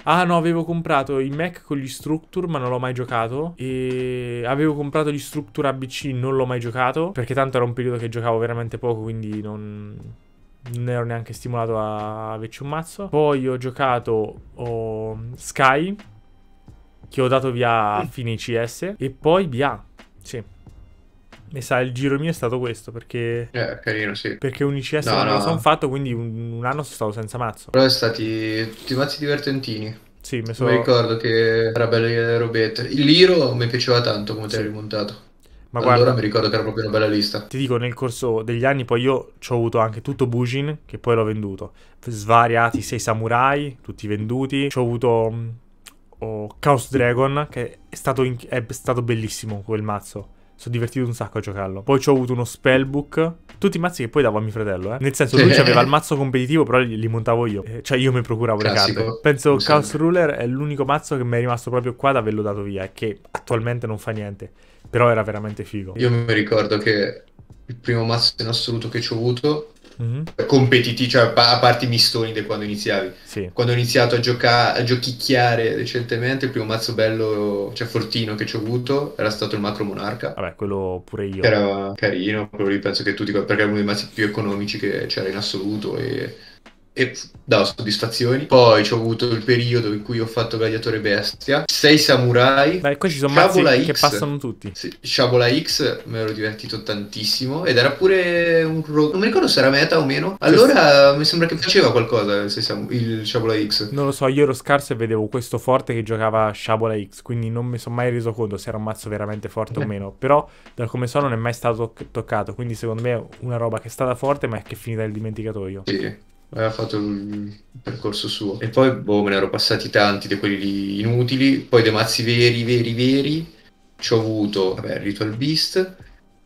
Ah no, avevo comprato i Mac con gli Structure, ma non l'ho mai giocato. E avevo comprato gli Structure ABC, non l'ho mai giocato. Perché tanto era un periodo che giocavo veramente poco, quindi non non ero neanche stimolato a averci un mazzo. Poi ho giocato oh, Sky, che ho dato via a mm. fine ICS, e poi BA, sì. E sa, il giro mio è stato questo perché. Eh, carino, sì. Perché un ICS no, non no. lo sono fatto, quindi un, un anno sono stato senza mazzo. Però è stati tutti mazzi divertentini. Sì, mi sono. Mi ricordo che era bello belle robette. Il Liro mi piaceva tanto come sì. te l'hai rimontato. Ma allora guarda, mi ricordo che era proprio una bella lista. Ti dico, nel corso degli anni poi io ci ho avuto anche tutto Bujin, che poi l'ho venduto. Svariati sei samurai, tutti venduti. Ci Ho avuto mm, oh, Chaos Dragon, che è stato, in, è stato bellissimo quel mazzo. Sono divertito un sacco a giocarlo. Poi ci ho avuto uno spellbook. Tutti i mazzi che poi davo a mio fratello, eh. Nel senso, lui aveva il mazzo competitivo, però li, li montavo io. Eh, cioè, io mi procuravo Classico. le carte. Penso Chaos Ruler è l'unico mazzo che mi è rimasto proprio qua da averlo dato via. E che attualmente non fa niente. Però era veramente figo. Io mi ricordo che il primo mazzo in assoluto che ci ho avuto, mm-hmm. competitivo, cioè a parte i mistoni di quando iniziavi. Sì. Quando ho iniziato a, gioca- a giochicchiare recentemente, il primo mazzo bello, cioè fortino che ci ho avuto, era stato il Macro Monarca. Vabbè, quello pure io. Era carino, quello lì penso che tutti, perché è uno dei mazzi più economici che c'era in assoluto e e dava soddisfazioni. Poi ho avuto il periodo in cui ho fatto Gladiatore Bestia, 6 Samurai, Beh, qua ci sono mazzi X, che passano tutti. Sì, Shabola X mi ero divertito tantissimo. ed era pure un rogue, non mi ricordo se era meta o meno. Allora sì. mi sembra che faceva qualcosa il, Sam- il Shabola X. Non lo so, io ero scarso e vedevo questo forte che giocava Shabola X, quindi non mi sono mai reso conto se era un mazzo veramente forte Beh. o meno, però da come so non è mai stato toccato, quindi secondo me è una roba che è stata forte ma è che è finita nel dimenticatoio. Sì aveva fatto il percorso suo. E poi, boh, me ne ero passati tanti di quelli inutili. Poi dei mazzi veri, veri, veri. Ci ho avuto, vabbè, Ritual Beast.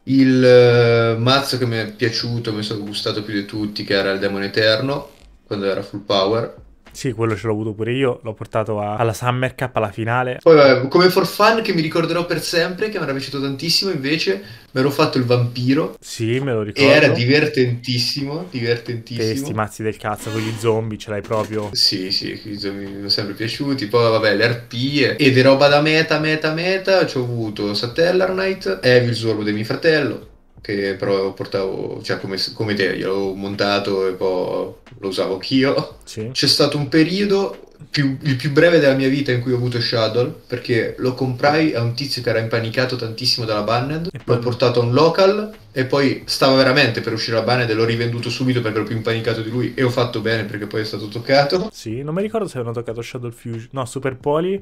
Il uh, mazzo che mi è piaciuto, mi sono gustato più di tutti, che era il Demon Eterno, quando era full power. Sì, quello ce l'ho avuto pure io, l'ho portato a, alla Summer Cup, alla finale. Poi vabbè, come for fun che mi ricorderò per sempre, che mi era piaciuto tantissimo, invece mi ero fatto il vampiro. Sì, me lo ricordo. E era divertentissimo, divertentissimo. Questi mazzi del cazzo con gli zombie, ce l'hai proprio. Sì, sì, i zombie mi sono sempre piaciuti. Poi vabbè, le arpie e di roba da meta, meta, meta, ci ho avuto Satellar Knight, Evil Zorbo del mio fratello, che però portavo, cioè come, come te, io l'ho montato e poi lo usavo anch'io. Sì. C'è stato un periodo, più, il più breve della mia vita, in cui ho avuto Shadow, perché lo comprai a un tizio che era impanicato tantissimo dalla Banned, poi... l'ho portato a un local e poi stava veramente per uscire la Banned e l'ho rivenduto subito perché ero più impanicato di lui e ho fatto bene perché poi è stato toccato. Sì, non mi ricordo se avevano toccato Shadow Fusion, no, Super Poli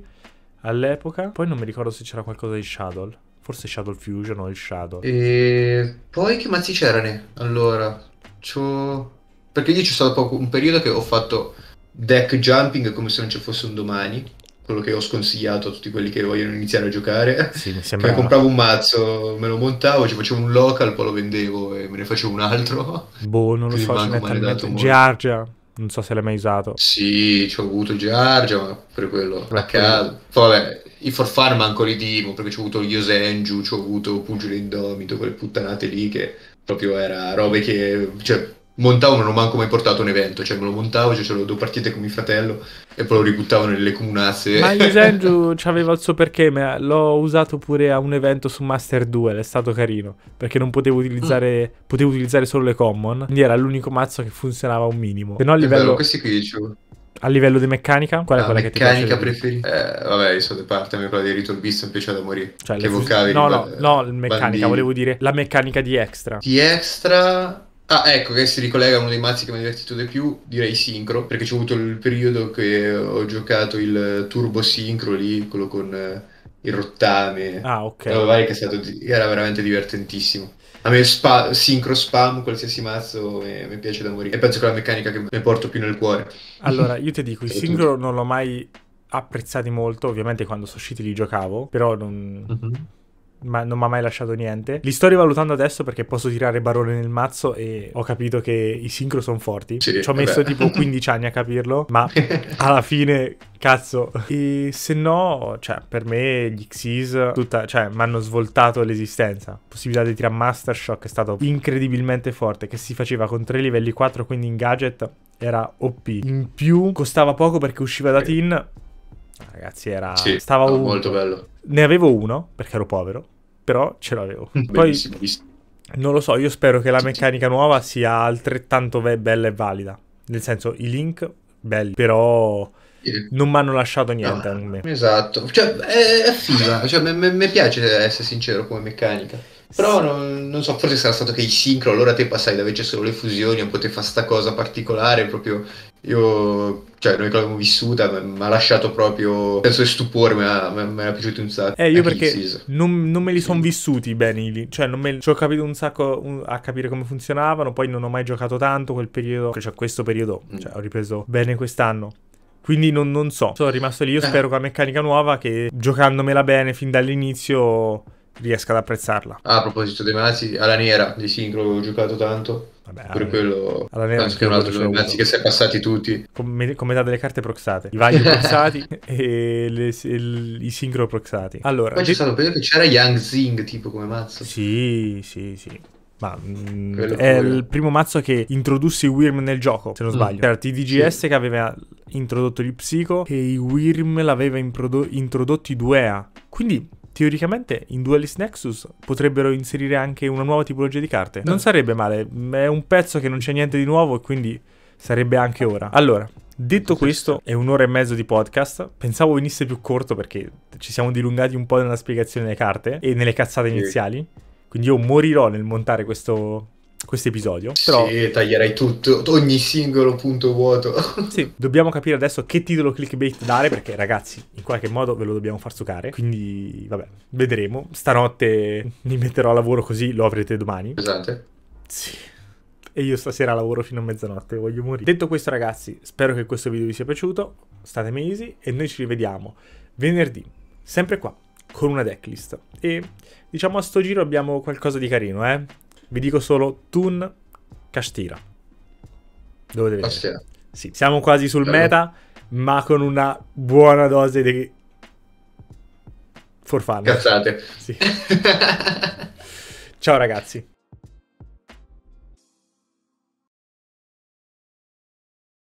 all'epoca, poi non mi ricordo se c'era qualcosa di Shadow. Forse Shadow Fusion o il Shadow. E poi che mazzi c'erano? Allora, c'ho... Perché io c'è stato poco un periodo che ho fatto deck jumping come se non ci fosse un domani. Quello che ho sconsigliato a tutti quelli che vogliono iniziare a giocare. Sì, mi sembra. Che compravo un mazzo, me lo montavo, ci facevo un local, poi lo vendevo e me ne facevo un altro. Boh, non lo Quindi so, ci mette Giargia. Non so se l'hai mai usato. Sì, ci ho avuto Giargia, ma pure quello a ah, casa. Vabbè, i for fun manco li dico, perché ci ho avuto Yosenju, ci ho avuto Pugile Indomito, quelle puttanate lì che proprio era robe che... Cioè, montavo non ho manco mai portato un evento, cioè me lo montavo, cioè c'erano due partite con mio fratello e poi lo ributtavo nelle comunazze. Ma il Zenju aveva il suo perché, ma l'ho usato pure a un evento su Master 2, ed è stato carino, perché non potevo utilizzare, mm. potevo utilizzare solo le common, quindi era l'unico mazzo che funzionava un minimo. Se no a livello... Bello, questi qui, cioè. A livello di meccanica, qual è ah, quella che ti piace? Meccanica preferita? Eh, vabbè, io sono da parte, mi ricordo di Ritual Beast, mi piaceva da morire. Cioè, che evocavi? No, no, no, meccanica, bandini. volevo dire la meccanica di Extra. Di Extra Ah, ecco, che si ricollega a uno dei mazzi che mi ha divertito di più, direi sincro, perché c'è avuto il periodo che ho giocato il turbo sincro lì, quello con eh, il rottame. Ah, ok. Che stato, era veramente divertentissimo. A me spa, sincro spam, qualsiasi mazzo, mi, eh, mi piace da morire. E penso che è la meccanica che mi porto più nel cuore. Allora, io ti dico, il sincro non l'ho mai apprezzato molto, ovviamente quando sono usciti li giocavo, però non... Mm-hmm ma non mi ha mai lasciato niente. Li sto rivalutando adesso perché posso tirare barone nel mazzo e ho capito che i sincro sono forti. Sì, Ci ho messo beh. tipo 15 anni a capirlo, ma alla fine cazzo. E se no, cioè, per me gli Xyz, tutta, cioè, mi hanno svoltato l'esistenza. Possibilità di tirare Master Shock è stato incredibilmente forte, che si faceva con 3 livelli 4, quindi in gadget era OP. In più costava poco perché usciva da tin. Ragazzi, era... Sì, stava molto bello ne avevo uno, perché ero povero, però ce l'avevo. Mm. Poi, non lo so, io spero che la meccanica nuova sia altrettanto be- bella e valida. Nel senso, i link belli, però non mi hanno lasciato niente no, ah, a me. Esatto, cioè, è, è figa, cioè, mi piace essere sincero come meccanica. Però non, non, so, forse sarà stato che il sincro, allora te passai da invece solo le fusioni o poter fare questa cosa particolare, proprio io, cioè, noi che l'abbiamo vissuta, mi ha lasciato proprio senso di stupore, mi era piaciuto un sacco. Eh, io perché non, non, me li sono vissuti bene, lì. cioè, non me, ci ho capito un sacco un, a capire come funzionavano, poi non ho mai giocato tanto quel periodo, cioè questo periodo, mm. cioè, ho ripreso bene quest'anno. Quindi non, non so, sono rimasto lì, io eh. spero con la meccanica nuova che giocandomela bene fin dall'inizio riesca ad apprezzarla. Ah, a proposito dei mazzi, alla nera di Sincro ho giocato tanto. Vabbè, pure quello penso che è un altro dei mazzi che si è passati tutti Come, con metà delle carte proxate i value proxati e le, il, i sincro proxati allora poi c'è stato un periodo che c'era Yang Zing tipo come mazzo sì sì sì ma mh, mm, è pure. il primo mazzo che introdusse i Wyrm nel gioco, se non mm. sbaglio. Mm. C'era TDGS sì. che aveva introdotto gli Psico e i Wyrm l'aveva introdotti Duea. Quindi Teoricamente in Duelist Nexus potrebbero inserire anche una nuova tipologia di carte. Non sarebbe male, mm, è un pezzo che non c'è niente di nuovo e quindi sarebbe anche ora. Allora, detto questo, è un'ora e mezzo di podcast. Pensavo venisse più corto perché ci siamo dilungati un po' nella spiegazione delle carte e nelle cazzate iniziali. Quindi io morirò nel montare questo, questo episodio. Però... Sì, taglierai tutto, ogni singolo punto vuoto. sì, dobbiamo capire adesso che titolo clickbait dare perché ragazzi, in qualche modo ve lo dobbiamo far sucare. Quindi, vabbè, vedremo. Stanotte mi metterò a lavoro così lo avrete domani. Esatto. Sì e io stasera lavoro fino a mezzanotte, voglio morire. Detto questo ragazzi, spero che questo video vi sia piaciuto, State mesi e noi ci rivediamo venerdì, sempre qua, con una decklist. E diciamo a sto giro abbiamo qualcosa di carino, eh? Vi dico solo Tun Castira. Dove vedere. Castira. Sì, siamo quasi sul Bello. meta, ma con una buona dose di... For fun. Cazzate. Sì. Ciao ragazzi.